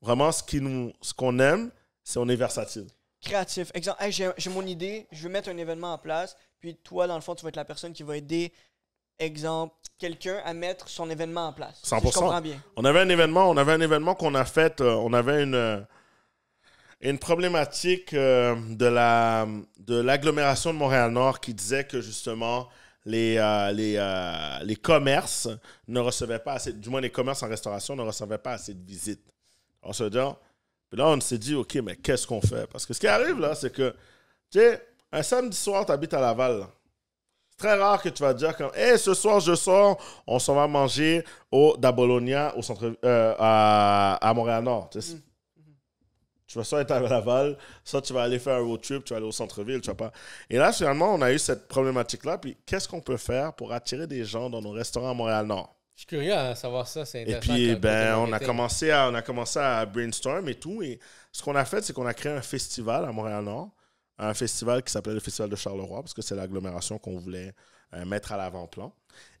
vraiment, ce qui nous ce qu'on aime, c'est on est versatile. Créatif. Exemple, j'ai mon idée, je veux mettre un événement en place, puis toi, dans le fond, tu vas être la personne qui va aider exemple, quelqu'un à mettre son événement en place. 100%. je comprends bien. On avait un événement, on avait un événement qu'on a fait, euh, on avait une euh, une problématique euh, de la de l'agglomération de Montréal-Nord qui disait que justement les, les, les commerces ne recevaient pas assez, du moins les commerces en restauration ne recevaient pas assez de visites. On se dit, là on s'est dit, OK, mais qu'est-ce qu'on fait? Parce que ce qui arrive là, c'est que, tu sais, un samedi soir, tu habites à Laval, très rare que tu vas dire comme hey, ce soir je sors, on s'en va manger au da Bologna au centre euh, à, à Montréal Nord. Tu, vas soit être à Laval, soit tu vas aller faire un road trip, tu vas aller au centre-ville, tu vois pas. Et là, finalement, on a eu cette problématique-là. Puis, qu'est-ce qu'on peut faire pour attirer des gens dans nos restaurants à Montréal-Nord? Je suis curieux à savoir ça, c'est intéressant. Et puis, ben, on a, commencé à, on a commencé à brainstorm et tout. Et ce qu'on a fait, c'est qu'on a créé un festival à Montréal-Nord un festival qui s'appelait le Festival de Charleroi, parce que c'est l'agglomération qu'on voulait euh, mettre à l'avant-plan.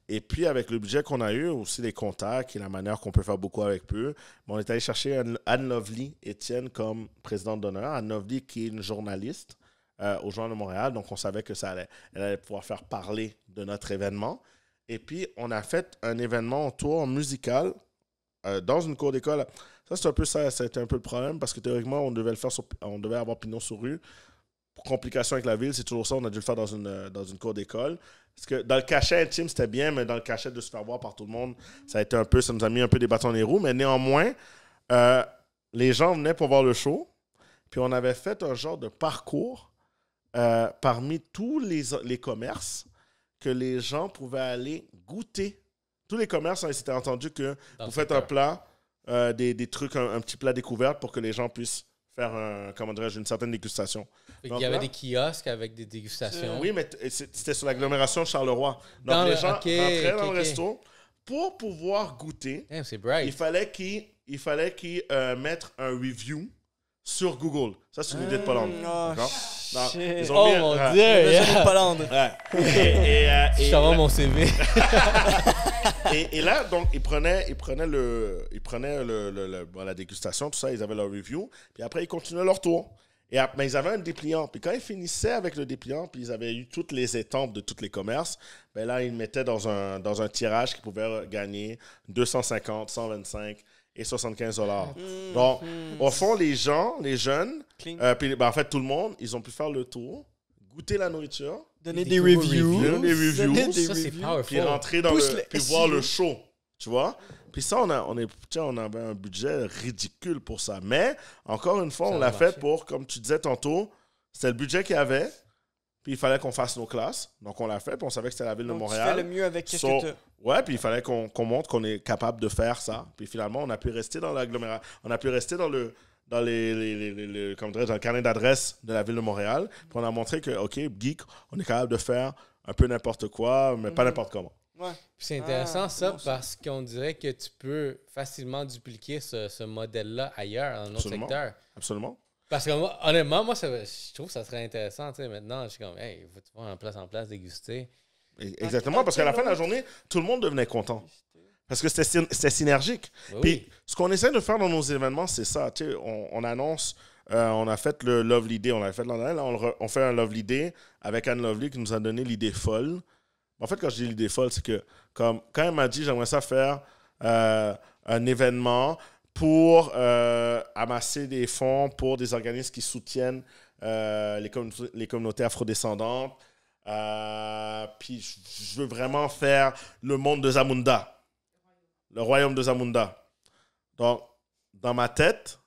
Et puis, avec le budget qu'on a eu, aussi les contacts et la manière qu'on peut faire beaucoup avec peu ben, on est allé chercher Anne Lovely Étienne comme présidente d'honneur. Anne Lovely, qui est une journaliste euh, au Journal de Montréal, donc on savait que ça allait, elle allait pouvoir faire parler de notre événement. Et puis, on a fait un événement tour musical euh, dans une cour d'école. Ça, c'est un peu ça, ça un peu le problème parce que théoriquement, on devait le faire, on devait avoir Pinot sur rue. Complications avec la ville, c'est toujours ça. On a dû le faire dans une, euh, dans une cour d'école. Parce que dans le cachet intime, c'était bien, mais dans le cachet de se faire voir par tout le monde, ça a été un peu, ça nous a mis un peu des bâtons dans les roues. Mais néanmoins, euh, les gens venaient pour voir le show. Puis on avait fait un genre de parcours euh, parmi tous les, les commerces que les gens pouvaient aller goûter. Tous les commerces, hein, ils s'étaient entendus que vous faites un plat, des, trucs, un, un, petit plat découvert pour que les gens puissent faire une certaine dégustation. il y avait des kiosques avec des dégustations. Euh, oui, mais c'était sur l'agglomération Charleroi. Donc dans les gens okay, dans le resto. Pour pouvoir goûter, il fallait qu'ils fallait qu'ils, euh, mettent un review sur Google. Ça, c'est une idée de hmm. Pologne. Oh, oh mon euh, dieu! Euh, yeah. de Pologne. Ouais. et, et, euh, Je mon CV. <laughs> et, là, donc, ils prenaient, ils prenaient, le, ils prenaient le, la dégustation, tout ça, ils avaient leur review, puis après, ils continuaient leur tour. Et mais ils avaient un dépliant. Puis quand ils finissaient avec le dépliant, puis ils avaient eu toutes les étampes de tous les commerces, ben là, ils mettaient dans un, dans un tirage qui pouvait gagner 250, 125 et 75 dollars. Ah, donc, hmm. au fond, les gens, les jeunes, euh, puis ben, en fait, tout le monde, ils ont pu faire le tour goûter la nourriture. Donner des, reviews. Donner des reviews. Puis rentrer dans le, Puis voir le show. Tu vois? Puis ça, on, a, on, est, tiens, on avait un budget ridicule pour ça. Mais, encore une fois, on l'a fait pour, comme tu disais tantôt, c'est le budget qu'il y avait. Puis il fallait qu'on fasse nos classes. Donc on l'a fait. Puis on savait que c'était la ville de Montréal. Tu fais le mieux avec ce que Ouais, puis il fallait qu'on montre qu'on est capable de faire ça. Puis finalement, on a pu rester dans l'agglomération. On a pu rester dans le, dans les, les, dans le carnet d'adresse de la ville de Montréal. Puis on a montré que, OK, Geek, on est capable de faire un peu n'importe quoi, mais pas mhm. n'importe comment. Ouais. C'est intéressant ah, ça parce qu'on dirait que tu peux facilement dupliquer ce, modèle-là ailleurs, dans un autre secteur. Absolument. Parce que moi, honnêtement, moi, je trouve que ça serait intéressant. Tu maintenant, je suis comme, hey, faut tu vas en place en place déguster. E-, exactement, parce qu'à la fin de la journée, tout le monde devenait content. Parce que c'est synergique. Puis ce qu'on essaie de faire dans nos événements, c'est ça. Tu on, annonce, euh, on a fait le Lovely Day, on a fait l'an dernier, on, fait un Lovely Day avec Anne Lovely qui nous a donné l'idée folle. En fait, quand je dis l'idée folle, c'est que comme, quand elle m'a dit j'aimerais ça faire euh, un événement pour euh, amasser des fonds pour des organismes qui soutiennent les, les communautés afrodescendantes, puis je veux vraiment faire le monde de Zamunda le royaume de Zamunda. Donc, dans ma tête,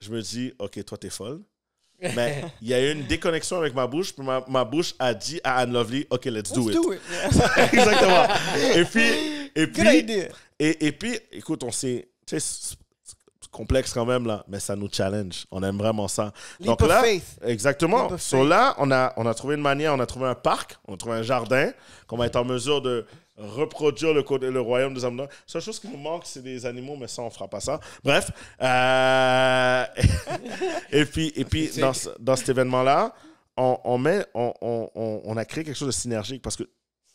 je me dis, OK, toi, t'es folle. <laughs> Mais il y a eu une déconnexion avec ma bouche, puis ma, ma bouche a dit à Anne Lovely, OK, let's do it. <laughs> Exactement. Et puis, et puis, et, et, puis, écoute, on s'est complexe quand même là, mais ça nous challenge. On aime vraiment ça. Donc là, exactement. So là, on a on a trouvé une manière, on a trouvé un parc, on a trouvé un jardin qu'on va être en mesure de reproduire le, le royaume des La Seule chose qui nous manque, c'est des animaux, mais ça, on fera pas ça. Bref. Euh, <laughs> et puis, et puis dans, dans cet événement-là, on, met, on, on, on, a créé quelque chose de synergique parce que,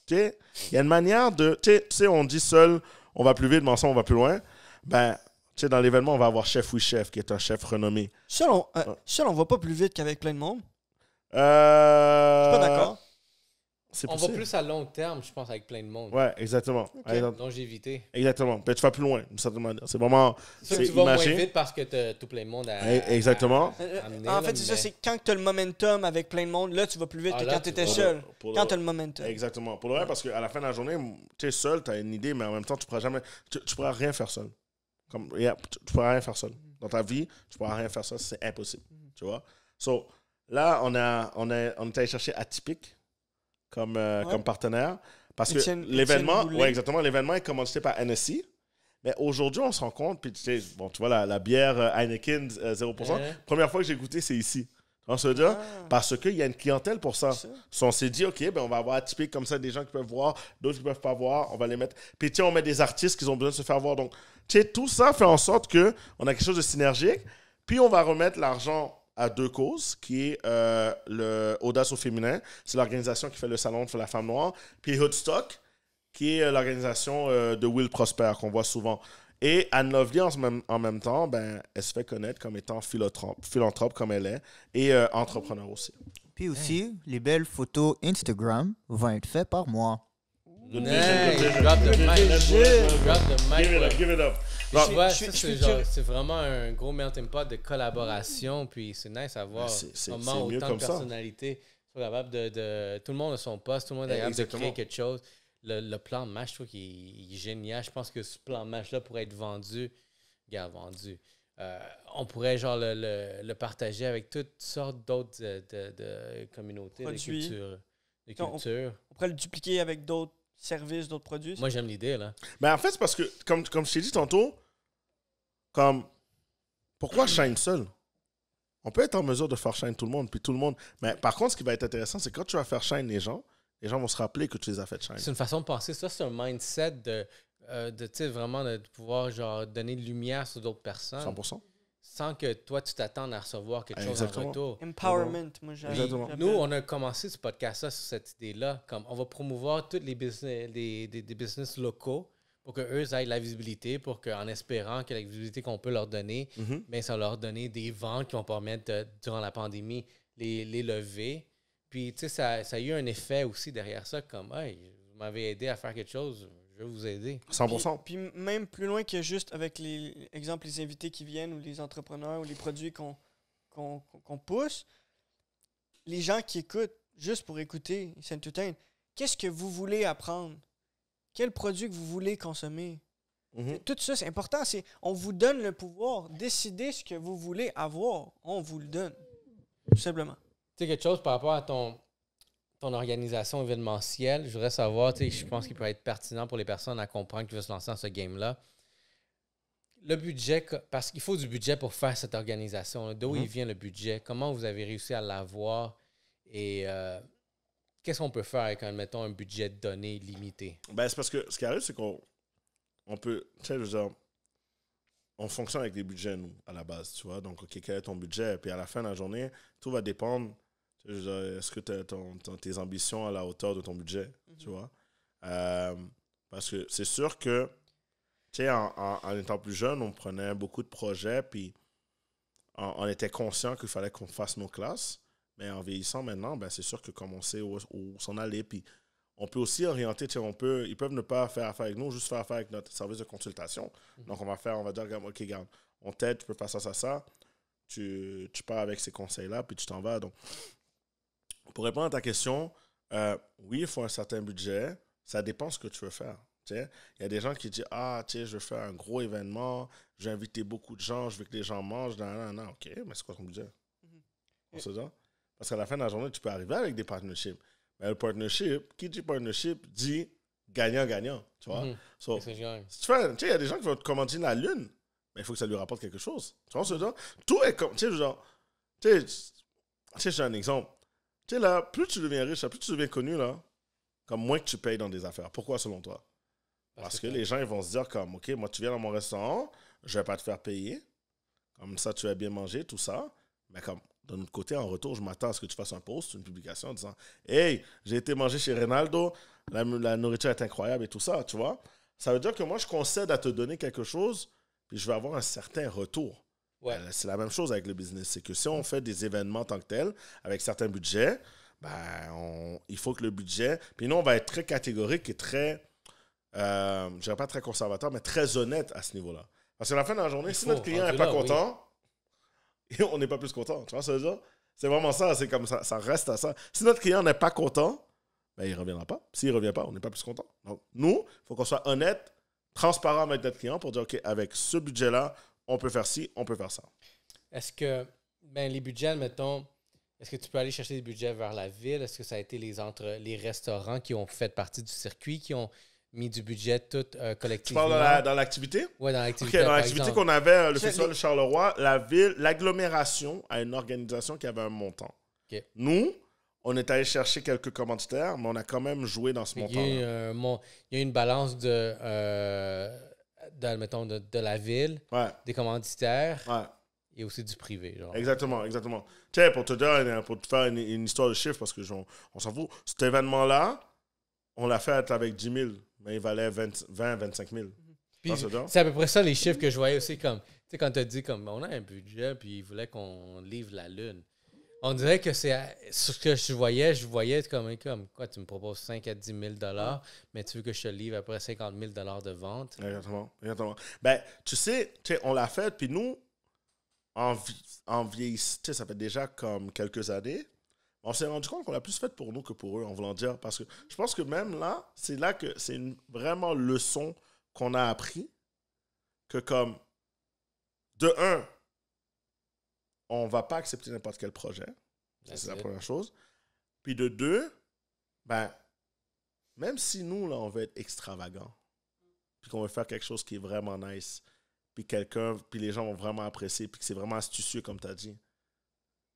tu sais, il y a une manière de. Tu sais, on dit seul, on va plus vite, mais ensemble, on va plus loin. Ben, tu sais, dans l'événement, on va avoir Chef ou Chef, qui est un chef renommé. Seul, on, euh, ah. ne va pas plus vite qu'avec plein de monde. Euh... Je suis pas d'accord. On va plus à long terme, je pense, avec plein de monde. Ouais, exactement. j'ai Longévité. Exactement. mais tu vas plus loin, d'une C'est vraiment. C'est tu vas moins vite parce que tu tout plein de monde à. Eh, exactement. Euh, euh, en fait, c'est ça, c'est quand tu as le momentum avec plein de monde, là, tu vas plus vite ah, que quand tu étais seul. quand tu as le momentum. Exactement. Pour le vrai, parce qu'à la fin de la journée, tu es seul, tu as une idée, mais en même temps, tu pourras jamais. tu pourras rien faire seul tu, ne pourras rien faire seul. Dans ta vie, tu pourras rien faire seul, c'est impossible. Mhm. Tu vois? So, là, on, a, on, a, on est allé chercher Atypique comme, euh, comme partenaire. Parce que l'événement, ouais, exactement, l'événement est commencé par NSI Mais aujourd'hui, on se rend compte, puis tu, sais, bon, tu vois, la, bière euh, Heineken 0%, euh, première fois que j'ai goûté, c'est ici. On se dit, parce qu'il y a une clientèle pour ça. on s'est dit, OK, ben, on va avoir atypique comme ça des gens qui peuvent voir, d'autres qui ne peuvent pas voir, on va les mettre. Puis tiens, on met des artistes qui ont besoin de se faire voir. Donc, tout ça fait en sorte qu'on a quelque chose de synergique. Puis on va remettre l'argent à deux causes, qui est euh, Audace au féminin, c'est l'organisation qui fait le salon de la femme noire, puis Hoodstock, qui est euh, l'organisation euh, de Will Prosper qu'on voit souvent. Et Anne Lovely, en même, en même temps, ben, elle se fait connaître comme étant philanthrope, comme elle est, et euh, entrepreneur aussi. Puis aussi, les belles photos Instagram vont être faites par moi. Give it up, c'est vraiment un gros melting pot de collaboration, puis c'est nice à voir comment autant de personnalités de, Tout le monde a son poste, tout le monde a capable de créer quelque chose. Le, plan de match, je trouve qu'il est génial. Je pense que ce plan de match-là pourrait être vendu. vendu. Euh, on pourrait genre le, partager avec toutes sortes d'autres euh, de, communautés, de cultures. on pourrait le dupliquer avec d'autres services, d'autres produits? Moi, j'aime l'idée, là. Mais ben, en fait, c'est parce que, comme, comme je t'ai dit tantôt, comme, pourquoi Shine seul? On peut être en mesure de faire Shine tout le monde, puis tout le monde. Mais par contre, ce qui va être intéressant, c'est quand tu vas faire chaîne les gens, les gens vont se rappeler que tu les as fait Shine. C'est une façon de penser. Ça, c'est un mindset de, euh, vraiment de pouvoir genre, donner de lumière sur d'autres personnes. 100 sans que toi, tu t'attendes à recevoir quelque chose en retour. Empowerment, moi, Nous, on a commencé ce podcast-là sur cette idée-là. Comme on va promouvoir tous les business, des, business locaux pour qu'eux aient la visibilité, pour qu'en espérant que la visibilité qu'on peut leur donner, mais mhm. ben, ça leur donner des ventes qui vont permettre, euh, durant la pandémie, les, les lever. Puis, tu sais, ça, ça, a eu un effet aussi derrière ça, comme, hey, vous m'avez aidé à faire quelque chose, je vais vous aider. 100%. Puis, même plus loin que juste avec les exemples, les invités qui viennent ou les entrepreneurs ou les produits qu'on qu'on pousse, les gens qui écoutent juste pour écouter, ils Qu'est-ce que vous voulez apprendre Quel produit que vous voulez consommer mhm. Tout ça, c'est important. on vous donne le pouvoir. Décidez ce que vous voulez avoir. On vous le donne. Tout simplement. Tu sais, quelque chose par rapport à ton, ton organisation événementielle, je voudrais savoir, tu sais, je pense qu'il peut être pertinent pour les personnes à comprendre qui veulent se lancer dans ce game-là. Le budget, parce qu'il faut du budget pour faire cette organisation. D'où il mm-hmm. vient le budget? Comment vous avez réussi à l'avoir? Et euh, qu'est-ce qu'on peut faire avec, mettons, un budget donné limité? Ben, c'est parce que ce qui arrive, c'est qu'on on peut, tu sais, je veux dire, on fonctionne avec des budgets, nous, à la base, tu vois. Donc, OK, quel est ton budget? Puis à la fin de la journée, tout va dépendre est-ce que tes ambitions à la hauteur de ton budget, tu mhm. vois? Euh, parce que c'est sûr que, tu en, étant plus jeune, on prenait beaucoup de projets, puis on, était conscient qu'il fallait qu'on fasse nos classes. Mais en vieillissant maintenant, ben, c'est sûr que commencer sait où, s'en aller, puis on peut aussi orienter, tu on peut, ils peuvent ne pas faire affaire avec nous, juste faire affaire avec notre service de consultation. Mhm. Donc, on va faire, on va dire, OK, regarde, on t'aide, tu peux faire ça, ça, ça. Tu, pars avec ces conseils-là, puis tu t'en vas. Donc, pour répondre à ta question, euh, oui, il faut un certain budget. Ça dépend ce que tu veux faire. Il y a des gens qui disent Ah, je veux faire un gros événement, je vais inviter beaucoup de gens, je veux que les gens mangent. Non, non, non, ok, mais c'est quoi ton budget mm-hmm. se Parce qu'à la fin de la journée, tu peux arriver avec des partnerships. Mais le partnership, qui dit partnership, dit gagnant-gagnant. Tu vois mm-hmm. Il y a des gens qui vont te commander la lune, mais il faut que ça lui rapporte quelque chose. Tu vois, ce dire? Tout est comme. Tu sais, genre. Tu sais, j'ai un exemple. Tu sais, là, plus tu deviens riche, plus tu deviens connu, là, comme moins que tu payes dans des affaires. Pourquoi, selon toi? Parce, que, les gens, ils vont se dire comme, OK, moi, tu viens dans mon restaurant, je vais pas te faire payer. Comme ça, tu as bien mangé, tout ça. Mais comme, d'un autre côté, en retour, je m'attends à ce que tu fasses un post, une publication en disant, Hey, j'ai été manger chez Ronaldo, la nourriture est incroyable et tout ça, tu vois. Ça veut dire que moi, je concède à te donner quelque chose, puis je vais avoir un certain retour. Euh, c'est la même chose avec le business. C'est que si on fait des événements tant que tels, avec certains budgets, ben, il faut que le budget. Puis nous, on va être très catégorique et très. je euh, je dirais pas très conservateur, mais très honnête à ce niveau-là. Parce qu'à la fin de la journée, si notre client n'est pas content, <laughs> on n'est pas plus content. Tu vois ce que je veux C'est vraiment ça, c'est comme ça, ça reste à ça. Si notre client n'est pas content, ben, il ne reviendra pas. S'il ne revient pas, on n'est pas plus content. Donc, nous, il faut qu'on soit honnête, transparent avec notre client pour dire, OK, avec ce budget-là, on peut faire ci, on peut faire ça. Est-ce que ben, les budgets, mettons, est-ce que tu peux aller chercher des budgets vers la ville? Est-ce que ça a été les, entre, les restaurants qui ont fait partie du circuit, qui ont mis du budget tout euh, collectif? dans l'activité? oui, dans l'activité. dans l'activité qu'on avait, euh, le festival Charleroi, la ville, l'agglomération a une organisation qui avait un montant. Nous, on est allé chercher quelques commanditaires, mais on a quand même joué dans ce montant. Il y a, une balance de. Euh, de, mettons, de, la ville, des commanditaires. Et aussi du privé. Exactement, exactement. Tu pour te, euh, pour te faire une, histoire de chiffres, parce que on, s'en fout, cet événement-là, on l'a fait avec 10 000, mais il valait 20, 20 25 000. C'est à peu près ça les chiffres que je voyais aussi. comme Tu sais, quand tu as dit, comme, on a un budget, puis ils voulaient qu'on livre la Lune. On dirait que c'est euh, ce que je voyais, je voyais comme, comme quoi tu me proposes 5 à 10 000 dollars, mais tu veux que je te livre après 50 000 dollars de vente. Exactement, exactement. Ben, tu sais, on l'a fait, puis nous, en, en vieillissant, ça fait déjà comme quelques années, on s'est rendu compte qu'on l'a plus fait pour nous que pour eux, en voulant dire, parce que je pense que même là, c'est là que c'est une vraiment leçon qu'on a appris, que comme, de un, on va pas accepter n'importe quel projet. c'est la première chose. Puis de deux, ben, même si nous, là, on veut être extravagant, puis qu'on veut faire quelque chose qui est vraiment nice, puis quelqu'un, puis les gens vont vraiment apprécier, puis que c'est vraiment astucieux, comme tu as dit,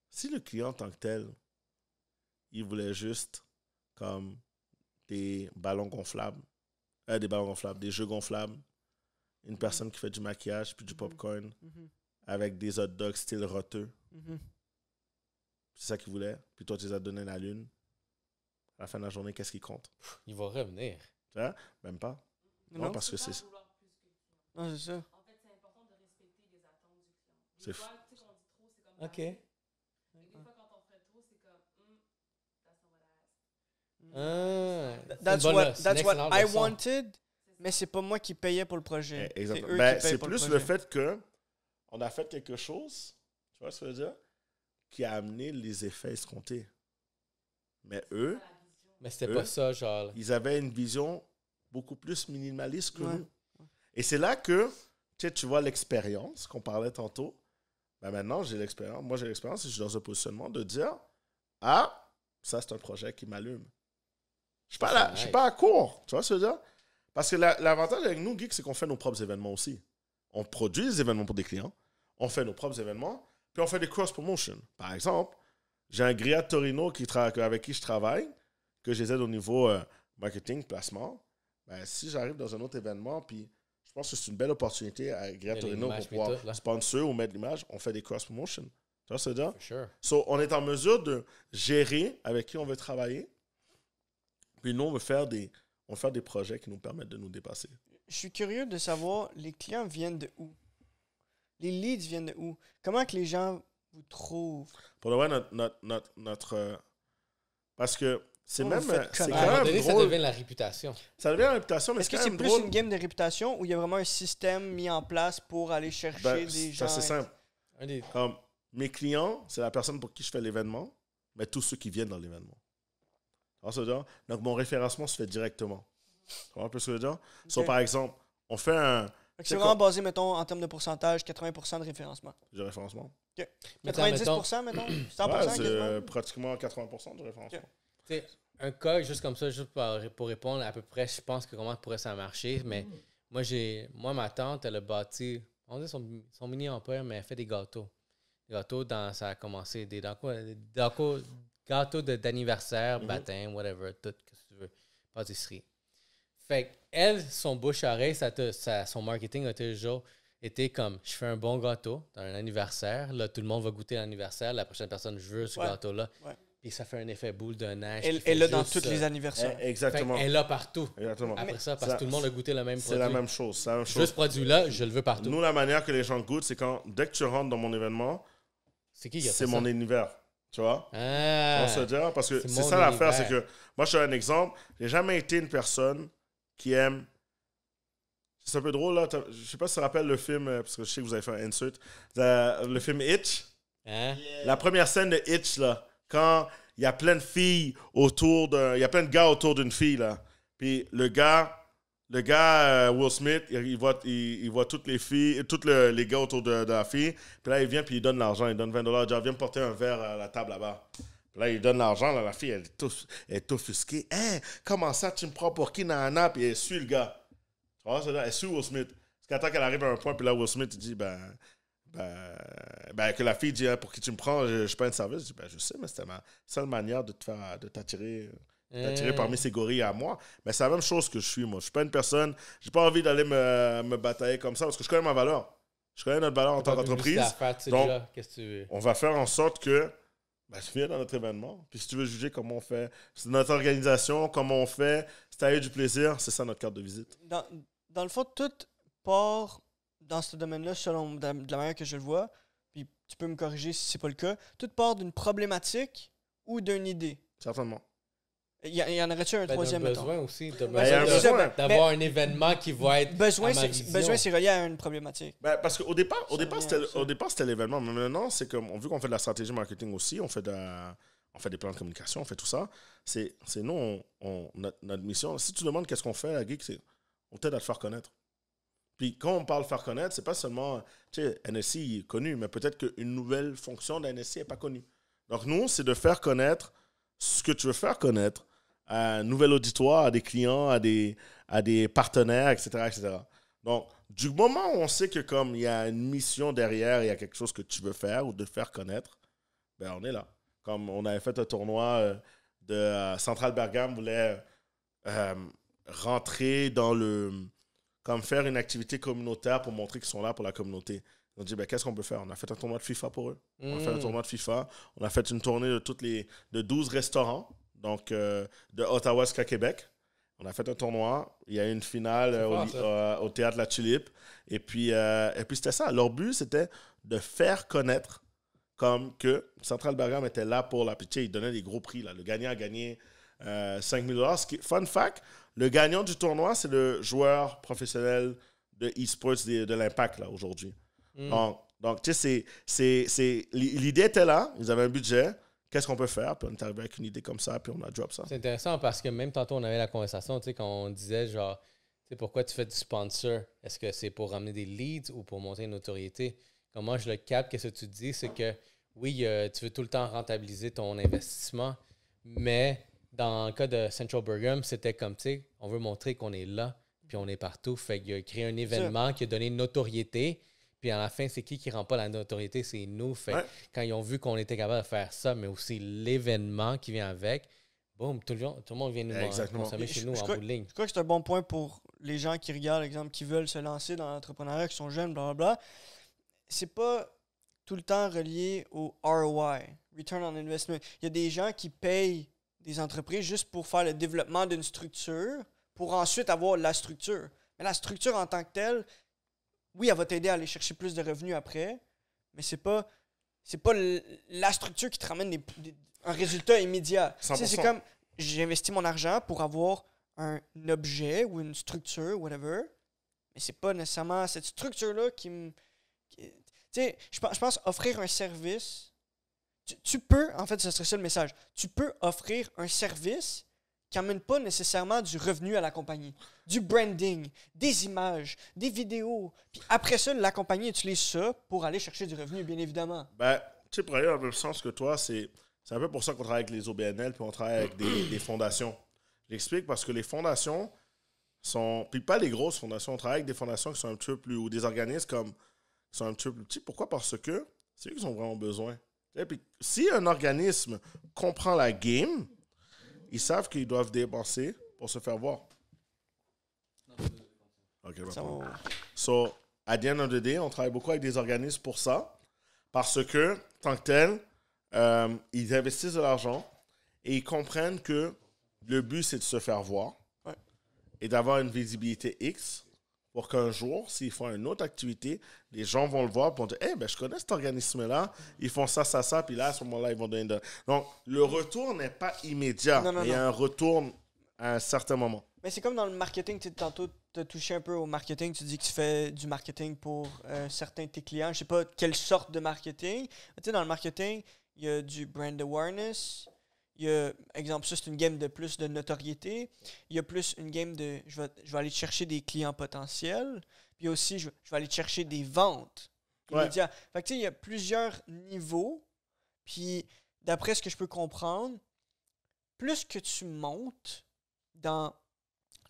si le client en tant que tel, il voulait juste comme des ballons gonflables, euh, des ballons gonflables, des jeux gonflables, une personne qui fait du maquillage, puis du mm-hmm. popcorn, mm-hmm avec des hot dogs style roteux. Mm -hmm. C'est ça qu'il voulait. Puis toi, tu les as donné la lune. À la fin de la journée, qu'est-ce qui compte? Il va revenir. Tu Même pas. Non, parce que c'est... Non, c'est ça. En fait, c'est important de respecter les attentes du client. C'est fou. Tu sais, qu'on dit trop, c'est comme... OK. Ah, mais des fois, quand on fait trop, c'est comme... Mm, that's not what I asked. Mm. Ah, that's, what, that's what I wanted, mais c'est pas moi qui payais pour le projet. Eh, exactement. Ben, c'est plus le fait que on a fait quelque chose, tu vois ce que je veux dire, qui a amené les effets escomptés. Mais eux. Mais c'était pas ça, genre. Ils avaient une vision beaucoup plus minimaliste que nous. Et c'est là que tu, sais, tu vois l'expérience qu'on parlait tantôt. Ben maintenant, j'ai l'expérience. Moi, j'ai l'expérience et je suis dans un positionnement de dire Ah, ça, c'est un projet qui m'allume. Je suis pas, là, je suis pas à court. Tu vois ce que je veux dire? Parce que l'avantage avec nous, Geek, c'est qu'on fait nos propres événements aussi on produit des événements pour des clients, on fait nos propres événements, puis on fait des cross-promotions. Par exemple, j'ai un grillade Torino qui avec qui je travaille, que je les aide au niveau euh, marketing, placement. Ben, si j'arrive dans un autre événement, puis je pense que c'est une belle opportunité à grillade Torino pour pouvoir sponsor ou mettre l'image, on fait des cross-promotions. Tu vois ce que sure. so, on est en mesure de gérer avec qui on veut travailler. Puis nous, on veut faire des, on veut faire des projets qui nous permettent de nous dépasser je suis curieux de savoir, les clients viennent de où? Les leads viennent de où? Comment que les gens vous trouvent? Pour le vrai, notre... Euh, parce que c'est même. Euh, c'est quand même Ça devient la réputation. Ça devient la réputation, mais Est-ce que c'est plus une game de réputation où il y a vraiment un système mis en place pour aller chercher ben, des gens? C'est simple. mes clients, c'est la personne pour qui je fais l'événement, mais tous ceux qui viennent dans l'événement. Donc, mon référencement se fait directement. Tu vois un peu dire? par exemple, on fait un. C'est vraiment basé, mettons, en termes de pourcentage, 80 de référencement. De référencement. 90 mettons, 100%, mettons <clears throat> euh, pratiquement 80 de référencement. Un code juste comme ça, juste pour, répondre à peu près, je pense que comment pourrait ça marcher, mais mm. moi, j'ai moi ma tante, elle a bâti, on dit son, son mini-empire, mais elle fait des gâteaux. Des gâteaux, dans, ça a commencé, des, gâteaux d'anniversaire, mm-hmm. baptême, whatever, tout, ce que tu veux, pâtisserie. Fait elle, son bouche à oreille, ça, son marketing a toujours été comme je fais un bon gâteau dans un anniversaire, là tout le monde va goûter l'anniversaire, la prochaine personne je veux ce gâteau-là. Et ça fait un effet boule de neige. Elle, est l'a dans tous les anniversaires. Eh, exactement. elle elle l'a partout. Exactement. Après ça, parce que tout le monde a goûté le même produit. C'est la même chose. La même chose. ce produit-là, je le veux partout. Nous, la manière que les gens goûtent, c'est quand dès que tu rentres dans mon événement, c'est qui C'est mon univers. Tu vois? Ah. On se dit, parce que c'est ça l'affaire, c'est que moi, je suis un exemple. J'ai jamais été une personne qui aime C'est un peu drôle, là. Je sais pas si ça rappelle le film, euh, parce que je sais que vous avez fait un insert. le film Itch. Hein? La première scène de Itch, là. Quand il y a plein de filles autour d'un. Il y a plein de gars autour d'une fille, là. Puis le gars, le gars, euh, Will Smith, il, voit, il, voit toutes les filles, tous les gars autour de, la fille. Puis là, il vient, puis il donne l'argent. Il donne 20 dollars. Genre, viens porter un verre à la table là-bas. Là, il donne l'argent, là, la fille, elle est, est offusquée. comment ça, tu me prends pour qui, nappe Puis elle suit le gars. Tu là elle suit Will Smith. Parce qu'à temps qu'elle arrive à un point, puis là, Will Smith, dit, ben, ben, ben, que la fille dit, hein, pour qui tu me prends, je, ne suis pas un service. Je dis, ben, je sais, mais c'était ma seule manière de te faire, t'attirer. Eh. parmi ces gorilles à moi. Mais c'est la même chose que je suis, moi. Je suis pas une personne. J'ai pas envie d'aller me, me batailler comme ça parce que je connais ma valeur. Je connais notre valeur en tant qu'entreprise. Donc, que on va faire en sorte que ben, tu viens dans notre événement. Puis si tu veux juger comment on fait, notre organisation, comment on fait, si à eu du plaisir, c'est ça notre carte de visite. Dans, le fond, tout part dans ce domaine-là, selon de la manière que je le vois, puis tu peux me corriger si c'est pas le cas, tout part d'une problématique ou d'une idée. Certainement. Il y, en aurait-tu un ben, troisième, un besoin aussi ben, ben, d'avoir un événement qui va être besoin besoin c'est relié à une problématique parce qu'au départ au départ c'était au départ c'était l'événement mais maintenant c'est comme vu qu'on fait de la stratégie marketing aussi on fait on fait des plans de communication on fait tout ça c'est nous on, on, notre, mission si tu demandes qu'est-ce qu'on fait à Geek c'est on t'aide à te faire connaître puis quand on parle faire connaître c'est pas seulement tu NSI est connu mais peut-être qu'une nouvelle fonction de NSI est pas connue donc nous c'est de faire connaître ce que tu veux faire connaître à un nouvel auditoire, à des clients, à des, à des partenaires, etc., etc. Donc, du moment où on sait que comme il y a une mission derrière, il y a quelque chose que tu veux faire ou de faire connaître, ben on est là. Comme on avait fait un tournoi euh, de euh, Central Bergame voulait euh, rentrer dans le comme faire une activité communautaire pour montrer qu'ils sont là pour la communauté. On dit ben, qu'est-ce qu'on peut faire On a fait un tournoi de FIFA pour eux. On a fait un mm. tournoi de FIFA. On a fait une tournée de toutes les de 12 restaurants donc euh, de Ottawa jusqu'à Québec. On a fait un tournoi. Il y a eu une finale euh, au, euh, au, théâtre La Tulipe. Et puis, et puis c'était ça. Leur but, c'était de faire connaître comme que Central Bergam était là pour la pitié. Ils donnaient des gros prix. Là. Le gagnant a gagné 5 5000 dollars. Fun fact, le gagnant du tournoi, c'est le joueur professionnel de e-sports de, l'Impact là aujourd'hui. Hmm. Donc, donc tu sais, l'idée était là. Ils avaient un budget qu'est-ce qu'on peut faire? Puis on est avec une idée comme ça, puis on a drop ça. C'est intéressant parce que même tantôt, on avait la conversation, tu sais, quand on disait genre, tu sais, pourquoi tu fais du sponsor? Est-ce que c'est pour ramener des leads ou pour monter une notoriété? Comment je le capte? Qu'est-ce que tu dis? C'est que oui, tu veux tout le temps rentabiliser ton investissement, mais dans le cas de Central Burgum, c'était comme, tu sais, on veut montrer qu'on est là, puis on est partout. Fait qu'il a créé un événement qui a donné une notoriété puis à la fin, c'est qui qui rend pas la notoriété? C'est nous. Fait quand ils ont vu qu'on était capable de faire ça, mais aussi l'événement qui vient avec, boum, tout le, monde, vient nous euh, Exactement. consommer chez nous en bout ligne. Je crois que c'est un bon point pour les gens qui regardent, exemple, qui veulent se lancer dans l'entrepreneuriat, qui sont jeunes, blablabla. C'est pas tout le temps relié au ROI, Return on Investment. Il y a des gens qui payent des entreprises juste pour faire le développement d'une structure, pour ensuite avoir la structure. Mais la structure en tant que telle, oui, elle va t'aider à aller chercher plus de revenus après, mais c'est pas c'est pas la structure qui te ramène un résultat immédiat. C'est comme j'ai investi mon argent pour avoir un objet ou une structure, whatever, mais c'est pas nécessairement cette structure-là qui me. Tu sais, je pense, offrir un service. Tu, tu peux, en fait, ce serait ça le message. Tu peux offrir un service qui n'amènent pas nécessairement du revenu à la compagnie, du branding, des images, des vidéos. Puis après ça, la compagnie utilise ça pour aller chercher du revenu, bien évidemment. Ben, tu sais, pour aller dans le même sens que toi, c'est un peu pour ça qu'on travaille avec les OBNL, puis on travaille avec des, des fondations. J'explique parce que les fondations sont, puis pas les grosses fondations, on travaille avec des fondations qui sont un peu plus, ou des organismes comme, qui sont un petit peu plus petits. Pourquoi? Parce que c'est eux qui ont vraiment besoin. Et puis, si un organisme comprend la game, ils savent qu'ils doivent dépenser pour se faire voir. Ok, à bah, the end of the day, on travaille beaucoup avec des organismes pour ça, parce que, tant que tel, euh, ils investissent de l'argent et ils comprennent que le but, c'est de se faire voir et d'avoir une visibilité X pour qu'un jour, s'ils font une autre activité, les gens vont le voir et vont dire Eh, ben, je connais cet organisme-là, ils font ça, ça, ça, puis là, à ce moment-là, ils vont donner. De... Donc, le retour n'est pas immédiat. il y a un retour à un certain moment. Mais c'est comme dans le marketing, tu tantôt tu as touché un peu au marketing, tu dis que tu fais du marketing pour euh, certains de tes clients, je sais pas quelle sorte de marketing. Tu sais dans le marketing, il y a du brand awareness, il y a, exemple, ça, c'est une game de plus de notoriété. Il y a plus une game de je vais, je vais aller chercher des clients potentiels. Puis aussi, je, vais aller chercher des ventes. il y a plusieurs niveaux. Puis, d'après ce que je peux comprendre, plus que tu montes dans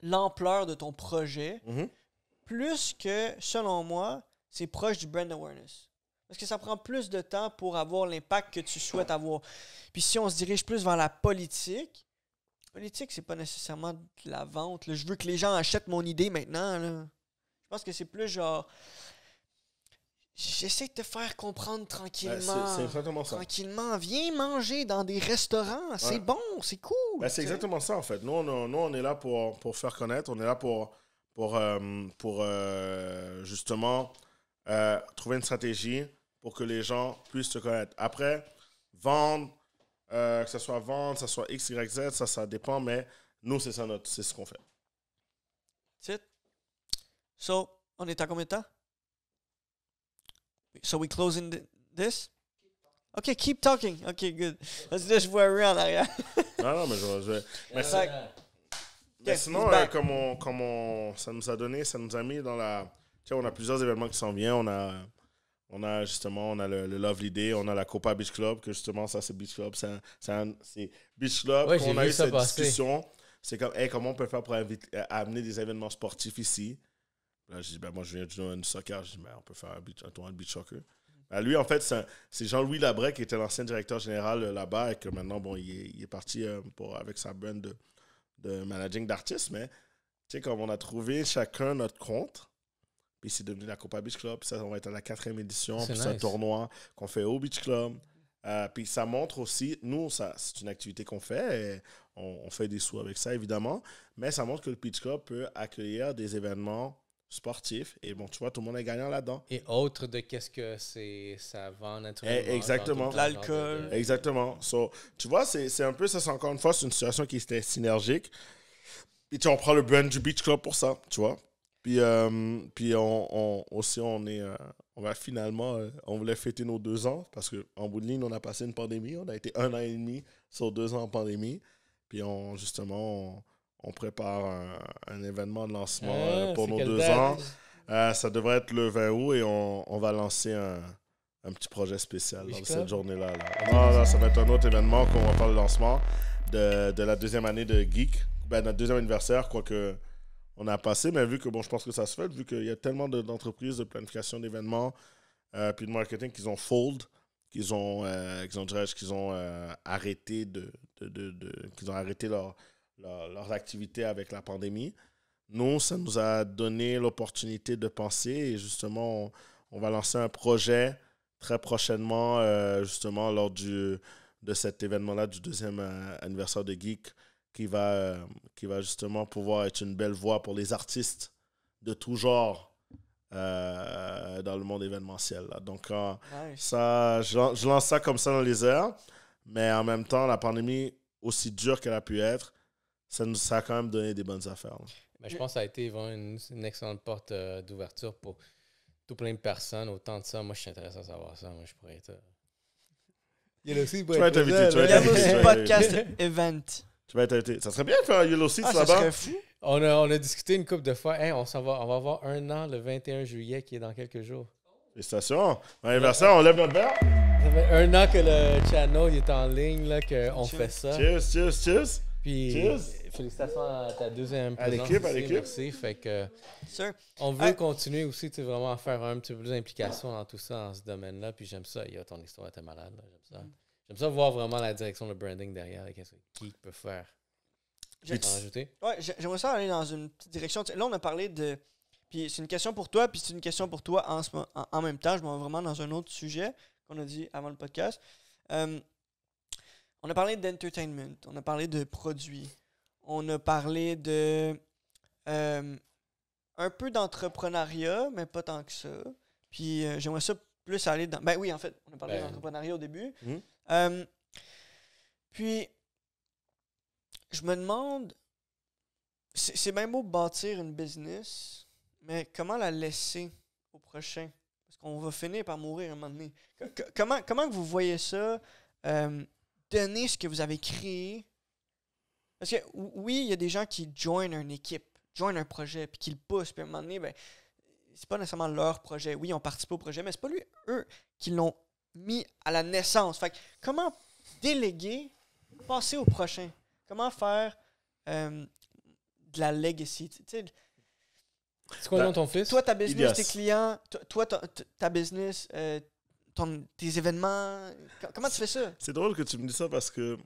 l'ampleur de ton projet, mm-hmm. plus que, selon moi, c'est proche du brand awareness. Parce que ça prend plus de temps pour avoir l'impact que tu souhaites avoir. Puis si on se dirige plus vers la politique, politique, c'est pas nécessairement de la vente. Je veux que les gens achètent mon idée maintenant. Je pense que c'est plus genre. J'essaie de te faire comprendre ben, tranquillement. c'est exactement ça. Tranquillement. Viens manger dans des restaurants. C'est bon, c'est cool. Ben, c'est exactement ça, en fait. Nous, on, on est là pour, faire connaître. On est là pour, pour, euh, pour euh, justement euh, trouver une stratégie pour que les gens puissent te connaître. Après, vendre, euh, que ce soit vendre, que ce soit X, Y, Z, ça, ça dépend, mais nous, c'est ça notre, c'est ce qu'on fait. C'est ça? So, on est à combien de temps? So, we closing this? OK, keep talking. OK, good. Let's que là, je vois rien en non, non, mais je, vais. Mais, sinon, euh, comme, comme ça nous a donné, ça nous a mis dans la. Tu sais, on a plusieurs événements qui s'en viennent. On a on a justement on a le, Lovely Day, on a la Copa Beach Club, que justement, ça, c'est Beach Club. C'est Beach Club on a eu cette discussion. C'est comme, hey, comment on peut faire pour euh, amener des événements sportifs ici? Là, je dis, ben, moi, je viens du soccer. Je dis, ben, on peut faire un, beach, tournoi de beach soccer. Ben, lui, en fait, c'est Jean-Louis Labrec, qui était l'ancien directeur général euh, là-bas et que maintenant, bon, il est, parti euh, pour, avec sa bande de, de managing d'artistes. Mais, tu sais, comme on a trouvé chacun notre compte, puis c'est devenu la Copa Beach Club. Puis ça, on va être à la quatrième édition. C'est un tournoi qu'on fait au Beach Club. Euh, puis ça montre aussi, nous, ça, c'est une activité qu'on fait. Et on, fait des sous avec ça, évidemment. Mais ça montre que le Beach Club peut accueillir des événements sportifs. Et bon, tu vois, tout le monde est gagnant là-dedans. Et autre de qu'est-ce que c'est, ça vend naturellement. Eh, exactement. L'alcool. Exactement. tu vois, c'est, c'est un peu, ça, c'est encore une fois, c'est une situation qui était synergique. Et tu on prend le brand du Beach Club pour ça, tu vois. Puis, euh, puis on, aussi, on, est, euh, on va finalement, euh, on voulait fêter nos deux ans parce qu'en bout de ligne, on a passé une pandémie. On a été un an et demi sur deux ans en pandémie. Puis on, justement, on, prépare un, événement de lancement ah, pour nos deux ans. ça devrait être le 20 août et on, va lancer un, petit projet spécial dans cette journée-là. Non, Non, ah, ça va être un autre événement qu'on va faire le lancement de, la deuxième année de Geek, ben, notre deuxième anniversaire, quoique on a passé, mais vu que, bon, je pense que ça se fait, vu qu'il y a tellement d'entreprises de planification d'événements, euh, puis de marketing qui ont fold, qu'ils ont, ont, euh, qu'ils ont euh, arrêté de, qu'ils ont arrêté leur, leur, leurs activités avec la pandémie. Nous, ça nous a donné l'opportunité de penser et justement, on, va lancer un projet très prochainement, euh, justement, lors du, de cet événement-là, du deuxième anniversaire de Geek, qui va, qui va justement pouvoir être une belle voix pour les artistes de tout genre euh, dans le monde événementiel. Donc, euh, ça, je, lance ça comme ça dans les airs, mais en même temps, la pandémie, aussi dure qu'elle a pu être, ça nous a quand même donné des bonnes affaires. je pense que ça a été vraiment une, excellente porte euh, d'ouverture pour tout plein de personnes. Autant de ça, moi, je suis intéressé à savoir ça. Moi, je pourrais Il y a aussi, tu Podcast event. Ça serait bien de faire un Yellow Seats là-bas. On a, on a discuté une couple de fois. on, va, on va avoir un an le 21 juillet qui est dans quelques jours. Félicitations. Bon anniversaire, on lève notre verre. Ça fait un an que le channel est en ligne, là, qu'on fait ça. Cheers, cheers, cheers. Puis, félicitations à ta deuxième à À l'équipe, à l'équipe. Merci. Fait que, On veut euh, continuer aussi, tu vraiment à faire un petit peu plus d'implication dans tout ça, dans ce domaine-là. Puis j'aime ça. Il y a ton histoire t'es malade. J'aime ça. J'aime ça voir vraiment la direction, de branding derrière, qu'est-ce qui peut faire. Ouais, j'aimerais ça aller dans une direction. Là, on a parlé de. Puis c'est une question pour toi, puis c'est une question pour toi en, en, même temps. Je m'en vais vraiment dans un autre sujet qu'on a dit avant le podcast. Euh, on a parlé d'entertainment, on a parlé de produits, on a parlé de. Euh, un peu d'entrepreneuriat, mais pas tant que ça. Puis euh, j'aimerais ça plus aller dans. Ben oui, en fait, on a parlé ben. d'entrepreneuriat au début. Hum. Euh, puis, je me demande, c'est bien beau bâtir une business, mais comment la laisser au prochain? Parce qu'on va finir par mourir un moment donné. comment, comment vous voyez ça? Euh, donner ce que vous avez créé. Parce que oui, il y a des gens qui joignent une équipe, joignent un projet, puis qui le poussent, puis un moment donné, ben, c'est pas nécessairement leur projet. Oui, ils ont participé au projet, mais c'est pas lui, eux qui l'ont mis à la naissance. Fait comment déléguer, passer au prochain? Comment faire euh, de la legacy? c'est quoi le nom ton fils? Toi, ta business, tes clients, toi, ta, business, euh, tes événements. Comment tu fais ça? C'est drôle que tu me dis ça parce que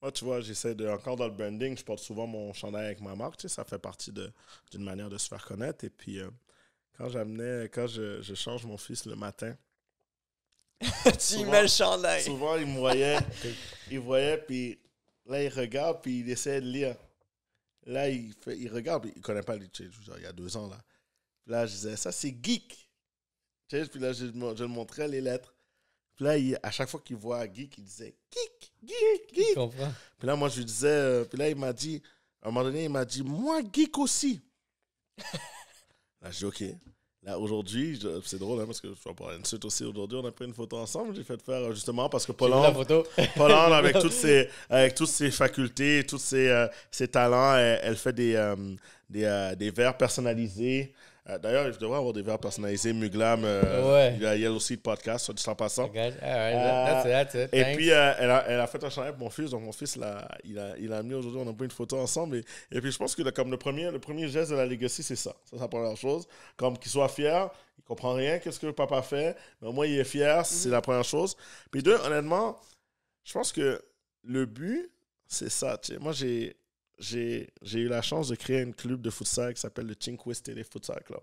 moi, tu vois, j'essaie de. Encore dans le branding, je porte souvent mon chandail avec ma marque. ça fait partie d'une manière de se faire connaître. Et puis, euh, quand j'amenais, quand je, change mon fils le matin, <laughs> tu Souvent, il me voyait, il voyait, puis là, il regarde, puis il essaie de lire. Là, il, fait, il regarde, puis il connaît pas, les sais, il y a deux ans, là. là, je disais, ça, c'est geek. puis là, je, je, montrais les lettres. Puis là, à chaque fois qu'il voit geek, il disait geek, geek, geek. Puis là, moi, je lui disais, euh, puis là, il m'a dit, à un moment donné, il m'a dit, moi, geek aussi. <laughs> là, je dis, OK. Là, aujourd'hui, c'est drôle, hein, parce que je vais parler une suite aussi. Aujourd'hui, on a pris une photo ensemble. J'ai fait faire justement parce que paul Hollande <laughs> avec, toutes <laughs> ses, avec toutes ses facultés, tous ses, euh, ses talents, elle, fait des, euh, des, euh, des verres personnalisés. Euh, d'ailleurs, je devrais avoir des verres personnalisés. Muglam, euh, ouais. il a Yellow Seed Podcast, soit du sans passant. Et puis, elle, a, elle, a, fait un chandail pour mon fils. Donc, mon fils, là, il, a, il a mis aujourd'hui, on a pris une photo ensemble. Et, puis, je pense que comme le premier, le premier geste de la Legacy, c'est ça. Ça, c'est la première chose. Comme qu'il soit fier, il comprend rien, qu'est-ce que papa fait. Mais au moins, il est fier, mhm. c'est la première chose. Puis, deux, honnêtement, je pense que le but, c'est ça. moi, j'ai j'ai eu la chance de créer un club de futsal qui s'appelle le Cinque les Futsal Club.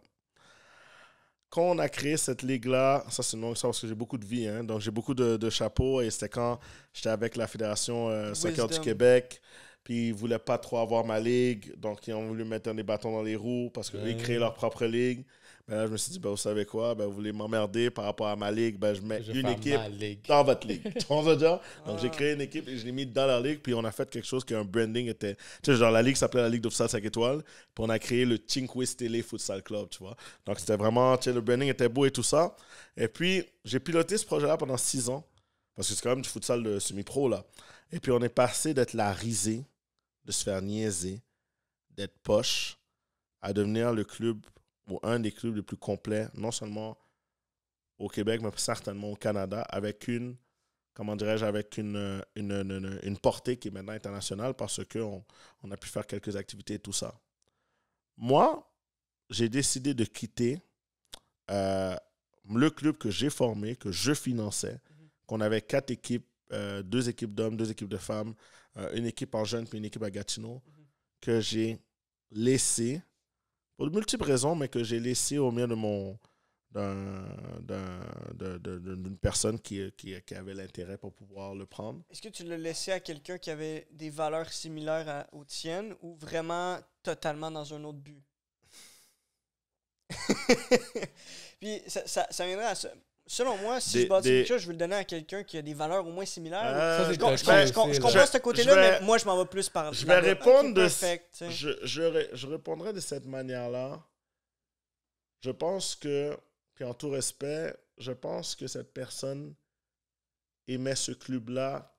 Quand on a créé cette ligue-là, ça c'est longue ça parce que j'ai beaucoup de vie, hein, donc j'ai beaucoup de, chapeaux et c'était quand j'étais avec la Fédération euh, Soccer du Québec, puis ils ne voulaient pas trop avoir ma ligue, donc ils ont voulu mettre des bâtons dans les roues parce qu'ils mmh. créaient leur propre ligue. Ben là, je me suis dit, ben, vous savez quoi? Ben, vous voulez m'emmerder par rapport à ma ligue? je mets une équipe dans votre ligue. <laughs> Donc, j'ai ah. créé une équipe et je l'ai mis dans la ligue. Puis, on a fait quelque chose qui un branding était. Tu sais, genre, la ligue s'appelait la Ligue de futsal 5 étoiles. Puis, on a créé le Cinque télé Futsal Club, tu vois. Donc, c'était vraiment, tu sais, le branding était beau et tout ça. Et puis, j'ai piloté ce projet-là pendant six ans. Parce que c'est quand même du futsal de semi-pro, là. Et puis, on est passé d'être la risée, de se faire niaiser, d'être poche, à devenir le club ou un des clubs les plus complets, non seulement au Québec, mais certainement au Canada, avec une, comment dirais-je, avec une, une, une, une, portée qui est maintenant internationale parce qu'on on a pu faire quelques activités et tout ça. Moi, j'ai décidé de quitter euh, le club que j'ai formé, que je finançais, mhm. qu'on avait quatre équipes, euh, deux équipes d'hommes, deux équipes de femmes, euh, une équipe en jeunes, puis une équipe à Gatineau, mhm. que j'ai laissé pour de multiples raisons, mais que j'ai laissé au mien de mon d'une personne qui, qui, avait l'intérêt pour pouvoir le prendre. Est-ce que tu l'as laissé à quelqu'un qui avait des valeurs similaires aux tiennes ou vraiment totalement dans un autre but? <laughs> Puis ça, ça, ça viendrait à ça. Selon moi, si je bâtis quelque chose, je vais le donner à quelqu'un qui a des valeurs au moins similaires. je, comprends ce côté-là, mais moi, je m'en vais plus par Je vais répondre de... je, je, répondrai de cette manière-là. Je pense que, puis en tout respect, je pense que cette personne aimait ce club-là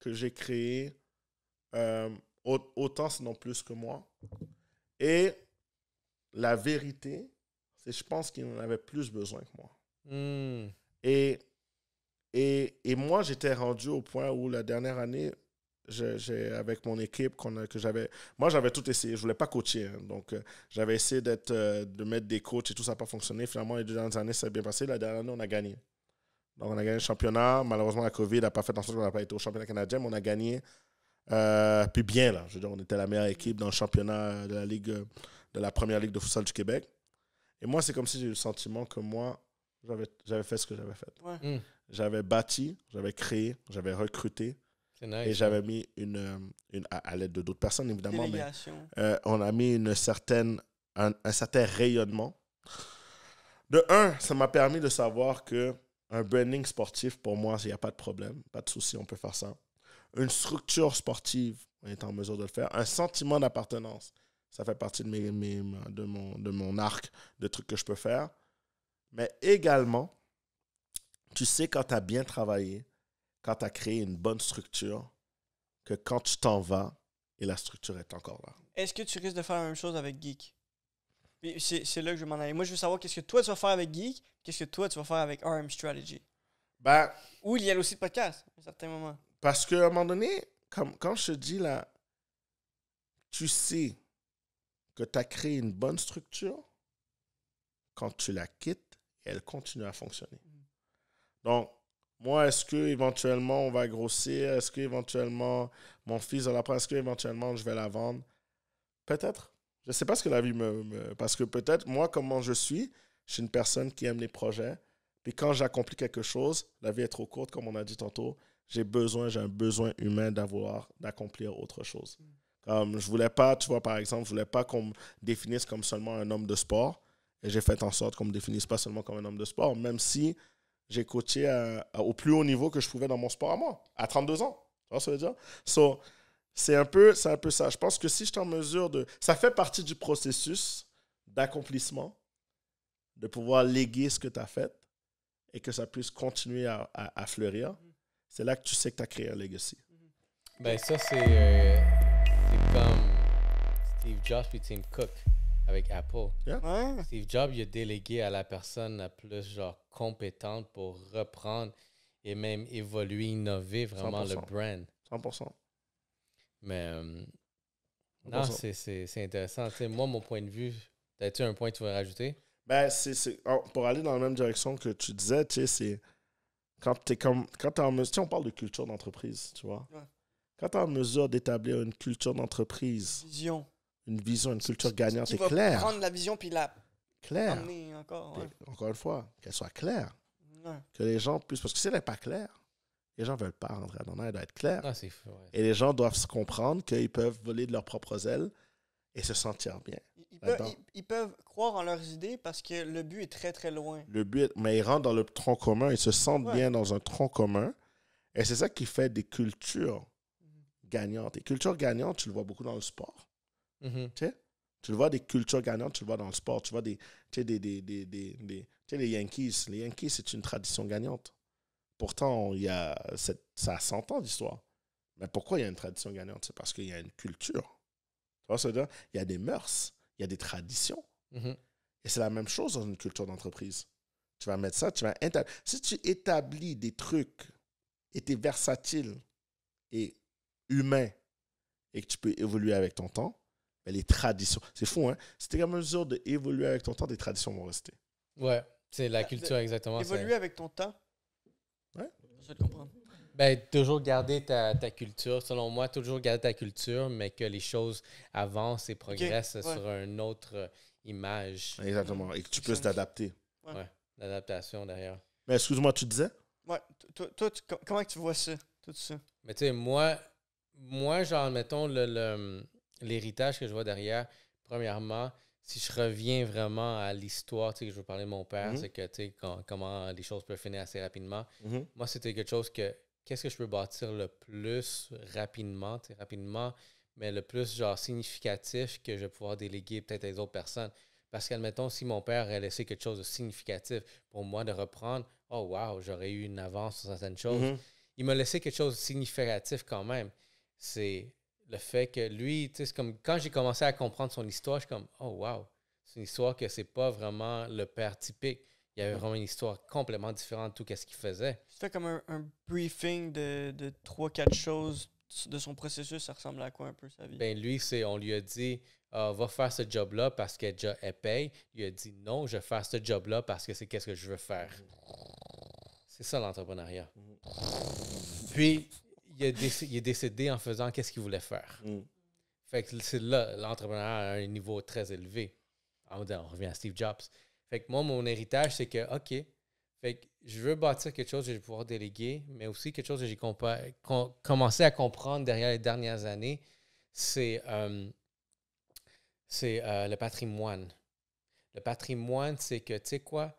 que j'ai créé euh, autant, sinon plus que moi. Et la vérité, c'est je pense qu'il en avait plus besoin que moi. Hmm. Et, et, et, moi, j'étais rendu au point où la dernière année, j'ai avec mon équipe qu'on a, que j'avais moi j'avais tout essayé je voulais pas coacher hein. donc euh, j'avais essayé d'être euh, de mettre des coachs et tout ça n'a pas fonctionné finalement les deux dernières années ça s'est bien passé la dernière année on a gagné donc on a gagné le championnat malheureusement la covid n'a pas fait en sorte qu'on n'a pas été au championnat canadien mais on a gagné euh, puis bien là je veux dire on était la meilleure équipe dans le championnat de la ligue de la première ligue de futsal du Québec et moi c'est comme si j'ai eu le sentiment que moi j'avais fait ce que j'avais fait. Hmm. J'avais bâti, j'avais créé, j'avais recruté. et j'avais mis une, euh, une à, l'aide de d'autres personnes, évidemment, mais euh, on a mis une certaine, un, certain rayonnement. De un, ça m'a permis de savoir que un branding sportif, pour moi, il n'y a pas de problème, pas de souci, on peut faire ça. Une structure sportive, on est en mesure de le faire. Un sentiment d'appartenance, ça fait partie de, mes, de, mon, de mon arc de trucs que je peux faire. Mais également, tu sais quand tu as bien travaillé, quand tu as créé une bonne structure, que quand tu t'en vas, et la structure est encore là. Est-ce que tu risques de faire la même chose avec Geek? C'est là que je m'en aller. Moi, je veux savoir qu'est-ce que toi tu vas faire avec Geek, qu'est-ce que toi tu vas faire avec RM Strategy. Ben, Ou il y a aussi le podcast, à un certain moment. Parce qu'à un moment donné, comme, quand je te dis là, tu sais que tu as créé une bonne structure quand tu la quittes elle continue à fonctionner. Donc, moi, est-ce que éventuellement on va grossir? Est-ce que éventuellement mon fils va la prendre? Est-ce que éventuellement je vais la vendre? Peut-être. Je ne sais pas ce que la vie me. parce que peut-être, moi, comment je suis, je suis une personne qui aime les projets. Puis quand j'accomplis quelque chose, la vie est trop courte, comme on a dit tantôt. J'ai besoin, j'ai un besoin humain d'avoir, d'accomplir autre chose. Mm. Comme je voulais pas, tu vois, par exemple, je voulais pas qu'on me définisse comme seulement un homme de sport. Et j'ai fait en sorte qu'on me définisse pas seulement comme un homme de sport, même si j'ai coaché au plus haut niveau que je pouvais dans mon sport à moi, à 32 ans. Tu vois ce que je veux dire? So, c'est un, peu, un peu ça. Je pense que si je suis en mesure de... Ça fait partie du processus d'accomplissement, de pouvoir léguer ce que tu as fait et que ça puisse continuer à, fleurir. Mm-hmm. C'est là que tu sais que tu as créé un legacy. Mm-hmm. Ben ça, euh, c'est comme Steve Jobs et Tim Cook avec Apple. Steve Jobs, il a délégué à la personne la plus genre compétente pour reprendre et même évoluer, innover vraiment le brand. 100%. Mais euh, non, c'est intéressant. T'sais, moi, mon point de vue, as-tu un point que tu veux rajouter? Ben, c'est oh, pour aller dans la même direction que tu disais, tu sais, c'est quand tu es comme quand en mesure, on parle de culture d'entreprise, tu vois. Quand tu es en mesure d'établir une culture d'entreprise, vision, une vision, une culture gagnante, c'est clair. prendre la vision puis la claire. Encore, encore une fois, qu'elle soit claire. Que les gens puissent. Parce que si elle n'est pas claire, les gens ne veulent pas rentrer dans elle doit être claire. Ah, et les gens doivent se comprendre qu'ils peuvent voler de leurs propres ailes et se sentir bien. Ils, peuvent, croire en leurs idées parce que le but est très, très loin. Le but, mais ils rentrent dans le tronc commun, ils se sentent bien dans un tronc commun. Et c'est ça qui fait des cultures mhm. gagnantes. Et cultures gagnantes, tu le vois beaucoup dans le sport. Mm-hmm. Tu le vois des cultures gagnantes, tu le vois dans le sport, tu vois des, des, des, des, des les Yankees. Les Yankees, c'est une tradition gagnante. Pourtant, il y a ça a 100 ans d'histoire. Mais pourquoi il y a une tradition gagnante C'est parce qu'il y a une culture. Tu vois ce que je veux dire Il y a des mœurs, il y a des traditions. Mm-hmm. Et c'est la même chose dans une culture d'entreprise. Tu vas mettre ça, tu vas Si tu établis des trucs et tu es versatile et humain et que tu peux évoluer avec ton temps, mais les traditions. C'est fou, hein? Si tu es à mesure d'évoluer avec ton temps, des traditions vont rester. Ouais, c'est la ah, culture exactement. Évoluer avec ton temps. Ouais. Je te comprendre. Ben, toujours garder ta, culture, selon moi, toujours garder ta culture, mais que les choses avancent et progressent sur une autre euh, image. Exactement, et que tu puisses t'adapter. Ouais, l'adaptation d'ailleurs. Mais excuse-moi, tu disais? Ouais, toi, toi comment tu vois ça, tout ça? Mais tu sais, moi, moi, genre, mettons, le l'héritage que je vois derrière, premièrement, si je reviens vraiment à l'histoire, tu sais, que je veux parler de mon père, mhm. c'est que, tu sais, comment les choses peuvent finir assez rapidement. Mhm. Moi, c'était quelque chose que, qu'est-ce que je peux bâtir le plus rapidement, tu sais, rapidement, mais le plus, genre, significatif que je vais pouvoir déléguer peut-être à les autres personnes. Parce qu'admettons, si mon père a laissé quelque chose de significatif pour moi de reprendre, oh wow, j'aurais eu une avance sur certaines choses. Mhm. Il m'a laissé quelque chose de significatif quand même. C'est le fait que lui, tu sais, comme quand j'ai commencé à comprendre son histoire, je suis comme, oh wow, c'est une histoire que c'est pas vraiment le père typique. Il y avait vraiment une histoire complètement différente de tout ce qu'il faisait. C'était comme un, briefing de, trois, quatre choses de son processus. Ça ressemble à quoi un peu sa vie? Ben lui, c'est on lui a dit, ah, va faire ce job-là parce qu'elle paye. Il a dit, non, je vais faire ce job-là parce que c'est qu'est-ce que je veux faire. C'est ça l'entrepreneuriat. Mhm. Puis, il, est décédé, en faisant qu'est-ce qu'il voulait faire. Mm. Fait que c'est là, l'entrepreneur a un niveau très élevé. On, revient à Steve Jobs. Fait que moi, mon héritage, c'est que, OK, fait que je veux bâtir quelque chose que je vais pouvoir déléguer, mais aussi quelque chose que j'ai commencé à comprendre derrière les dernières années, c'est euh, euh, le patrimoine. Le patrimoine, c'est que, tu sais quoi,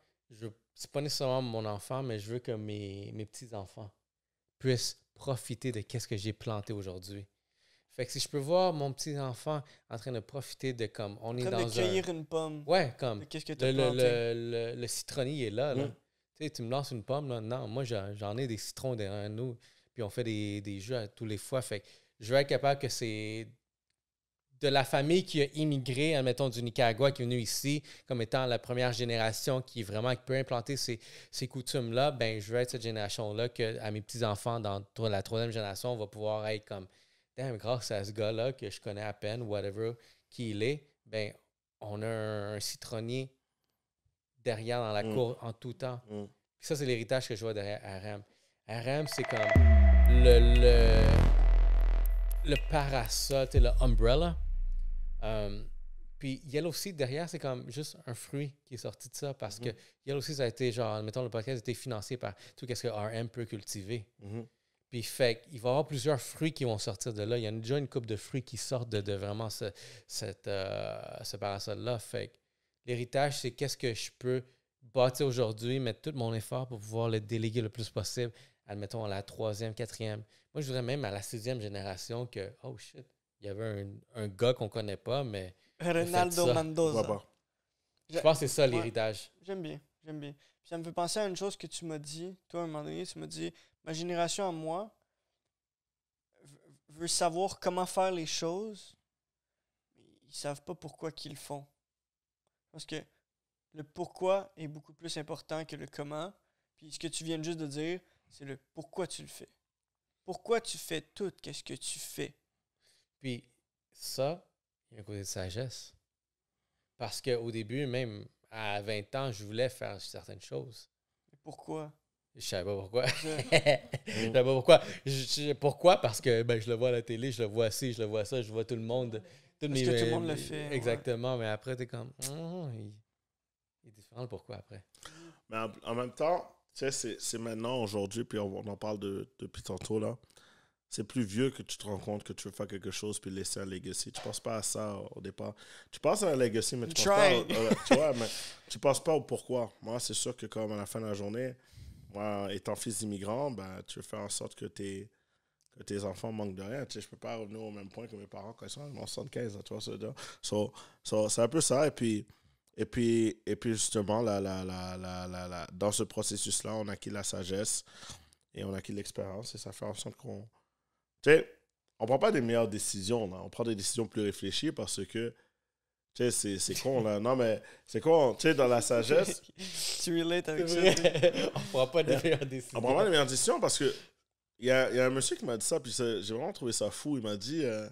c'est pas nécessairement mon enfant, mais je veux que mes petits-enfants puissent profiter de qu'est-ce que j'ai planté aujourd'hui. Fait que si je peux voir mon petit enfant en train de profiter de comme on en train est dans de cueillir une pomme. Ouais, comme qu'est-ce que tu le, le, le, citronnier est là. là. Mm. Tu sais, tu me lances une pomme là. Non, moi j'en ai des citrons derrière nous, puis on fait des, des jeux à tous les fois. Fait que je veux être capable que c'est de la famille qui a immigré, admettons, du Nicaragua, qui est venu ici comme étant la première génération qui vraiment peut implanter ces, coutumes-là, ben je veux être cette génération-là que à mes petits-enfants, dans la troisième génération, on va pouvoir être comme Damn, grâce à ce gars-là que je connais à peine, whatever, qui il est, ben on a un, citronnier derrière dans la mm. cour en tout temps. Mm. ça, c'est l'héritage que je vois derrière Aram. Aram, c'est comme le, le, le parasol, le umbrella il euh, puis Yellow aussi derrière, c'est comme juste un fruit qui est sorti de ça parce que mhm. il que Yellow aussi ça a été genre, admettons le podcast a été financé par tout ce que RM peut cultiver. Mhm. Puis fait il va y avoir plusieurs fruits qui vont sortir de là. Il y a déjà une coupe de fruits qui sortent de, vraiment ce, cette, euh, parasol-là. Fait l'héritage, c'est qu'est-ce que je peux bâtir aujourd'hui, mettre tout mon effort pour pouvoir le déléguer le plus possible, admettons à la troisième, quatrième. Moi, je voudrais même à la sixième génération que, oh shit, il y avait un, un gars qu'on connaît pas, mais. Ronaldo Mendoza. Je pense que c'est ça l'héritage. j'aime bien, j'aime bien. Puis ça me fait penser à une chose que tu m'as dit, toi, un moment donné, tu m'as dit ma génération à moi veut savoir comment faire les choses, mais ils savent pas pourquoi qu'ils le font. Parce que le pourquoi est beaucoup plus important que le comment. Puis ce que tu viens juste de dire, c'est le pourquoi tu le fais. Pourquoi tu fais tout, qu'est-ce que tu fais. Puis ça, il y a un côté de sagesse. Parce qu'au début, même à 20 ans, je voulais faire certaines choses. Pourquoi? Je savais pas pourquoi. <laughs> Je savais pas pourquoi. pourquoi? Parce que ben, je le vois à la télé, je le vois ci, je le vois ça, je vois tout le monde. Tout le euh, monde le fait. Exactement, mais après, tu es comme. Ah, il, est différent pourquoi après. Mais en, même temps, tu sais, c'est maintenant, aujourd'hui, puis on, en parle depuis tantôt, là c'est plus vieux que tu te rends compte que tu veux faire quelque chose puis laisser un legacy. Tu penses pas à ça au départ. Tu penses à un legacy, mais tu penses pas, au, penses pas au pourquoi. Moi, c'est sûr que comme à la fin de la journée, moi, étant fils d'immigrant, ben, tu veux faire en sorte que tes, que tes enfants manquent de rien. Tu sais, je peux pas revenir au même point que mes parents quand ils sont en 75, tu vois, so, c'est un peu ça. Et puis, et puis, et puis justement, dans ce processus-là, on acquis la sagesse et on acquis l'expérience et ça fait en sorte qu'on tu sais, on prend pas des meilleures décisions, on prend des décisions plus réfléchies parce que tu sais, c'est con, là. Non, mais c'est con. Tu sais, dans la sagesse. <laughs> tu relates avec ça. <laughs> on prend pas de <laughs> meilleures décisions. On prend pas de meilleures décisions parce que. Il y a, un monsieur qui m'a dit ça, puis j'ai vraiment trouvé ça fou. Il m'a dit euh,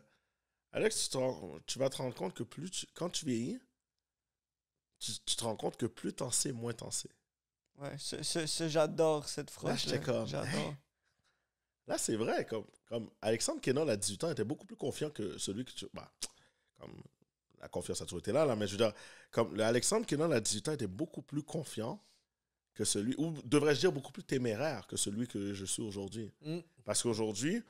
Alex, tu, vas te rendre compte que plus tu, quand tu vieillis, tu, te rends compte que plus t'en sais, moins t'en sais. Ouais, ce, j'adore cette phrase. Là, J'adore. Là, c'est vrai. Comme, comme Alexandre Kenan, à 18 ans, était beaucoup plus confiant que celui que tu. Bah, comme la confiance a toujours été là, là mais je veux dire, comme le Alexandre Kenan, à 18 ans, était beaucoup plus confiant que celui. Ou devrais-je dire beaucoup plus téméraire que celui que je suis aujourd'hui. Mm. Parce qu'aujourd'hui,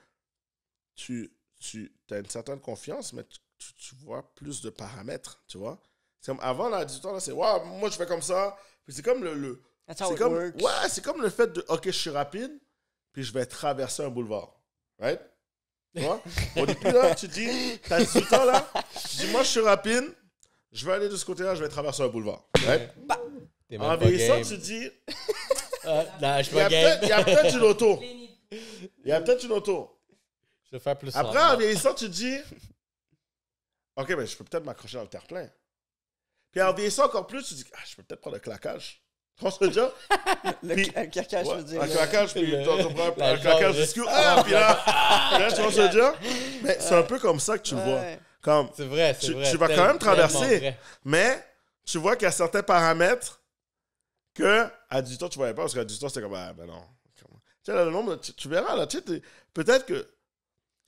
tu, tu as une certaine confiance, mais tu, vois plus de paramètres, tu vois. C'est comme avant, là, à 18 ans, c'est wow, moi je fais comme ça. c'est comme le. comme, c'est comme le fait de OK, je suis rapide puis je vais traverser un boulevard. Right? Tu vois? Au plus là, tu dis, t'as le temps, là, tu dis, moi, je suis rapide, je vais aller de ce côté-là, je vais traverser un boulevard. Right? Bah. En vieillissant, tu dis, ah, Il y a peut-être une auto. <laughs> Il y a peut-être une auto. Je fais plus Après, en vieillissant, tu dis, OK, mais je peux peut-être m'accrocher dans le terre-plein. Puis en vieillissant encore plus, tu dis, ah, je peux peut-être prendre le claquage déjà. <laughs> le, je veux dire. Le puis le, ah, puis là, tu déjà. Mais c'est un peu comme ça que tu le vois. c'est vrai, c'est vrai. Tu vas quand même traverser. Mais tu vois qu'il y a certains paramètres que à 18 ans, tu ne voyais pas parce qu'à 18 ans, c'était comme, ah ben non. Tu le nombre, tu, verras, là, tu peut-être que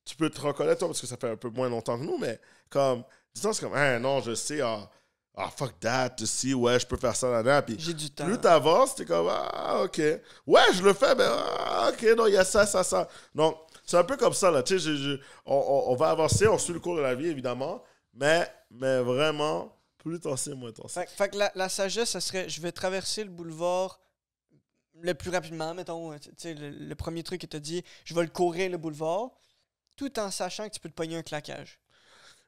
tu peux te reconnaître, toi, parce que ça fait un peu moins longtemps que nous, mais comme, 18 ans, c'est comme, ah non, je sais, ah, ah, fuck that, si, ouais, je peux faire ça là-dedans. Puis J'ai du temps. Plus t'avances, t'es comme, ah, ok. Ouais, je le fais, mais ah, ok, non, il y a ça, ça, ça. Donc, c'est un peu comme ça, là. Tu sais, je, on, on, va avancer, on suit le cours de la vie, évidemment. Mais, mais vraiment, plus t'en sais, moins t'en sais. Fait, que la, sagesse, ça serait, je vais traverser le boulevard le plus rapidement, mettons. Euh, tu sais, le, premier truc, qui te dit, je vais le courir le boulevard, tout en sachant que tu peux te pogner un claquage.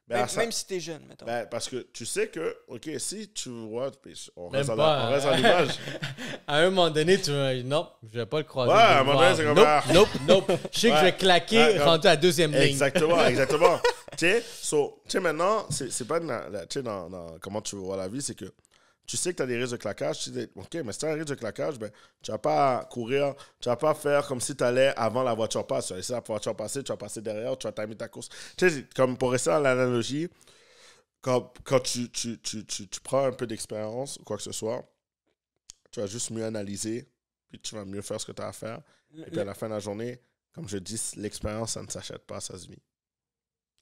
Ben, même, si t'es jeune, maintenant. Ben, parce que tu sais que, OK, si tu vois, on reste, à on reste à l'image. <laughs> à un moment donné, tu vas non, je vais pas le croiser. Ouais, à un moment donné, c'est comme ça ah. nope, nope. Je sais que je vais claquer, ouais, rentrer à la deuxième ligne. Exactement, <laughs> exactement. tu sais, so, maintenant, c'est pas dans, dans, comment tu vois la vie, c'est que tu sais que tu as des risques de claquage. Tu dis, OK, mais si tu as un risque de claquage, ben, tu vas pas courir, tu vas pas faire comme si tu allais avant la voiture passe. Tu vas laisser la voiture passer, tu vas passer derrière, tu vas timer ta course. Tu sais, comme pour rester dans l'analogie, quand, quand tu, tu, tu, tu, prends un peu d'expérience ou quoi que ce soit, tu vas juste mieux analyser, puis tu vas mieux faire ce que tu as à faire. Et puis à la fin de la journée, comme je dis, l'expérience, ça ne s'achète pas, ça se vit.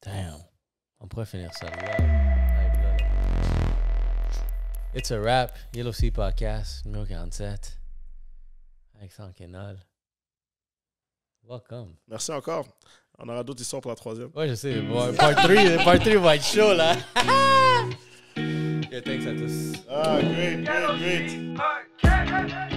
Damn. On pourrait finir ça là. It's a Rap, Yellow Sea Podcast, numéro 47. Alexandre Kenal. Welcome. Merci encore. On aura d'autres histoires pour la troisième. Ouais, je sais. Part 3, part 3 va être chaud, là. <laughs> yeah, thanks à tous. Ah, great, great, great.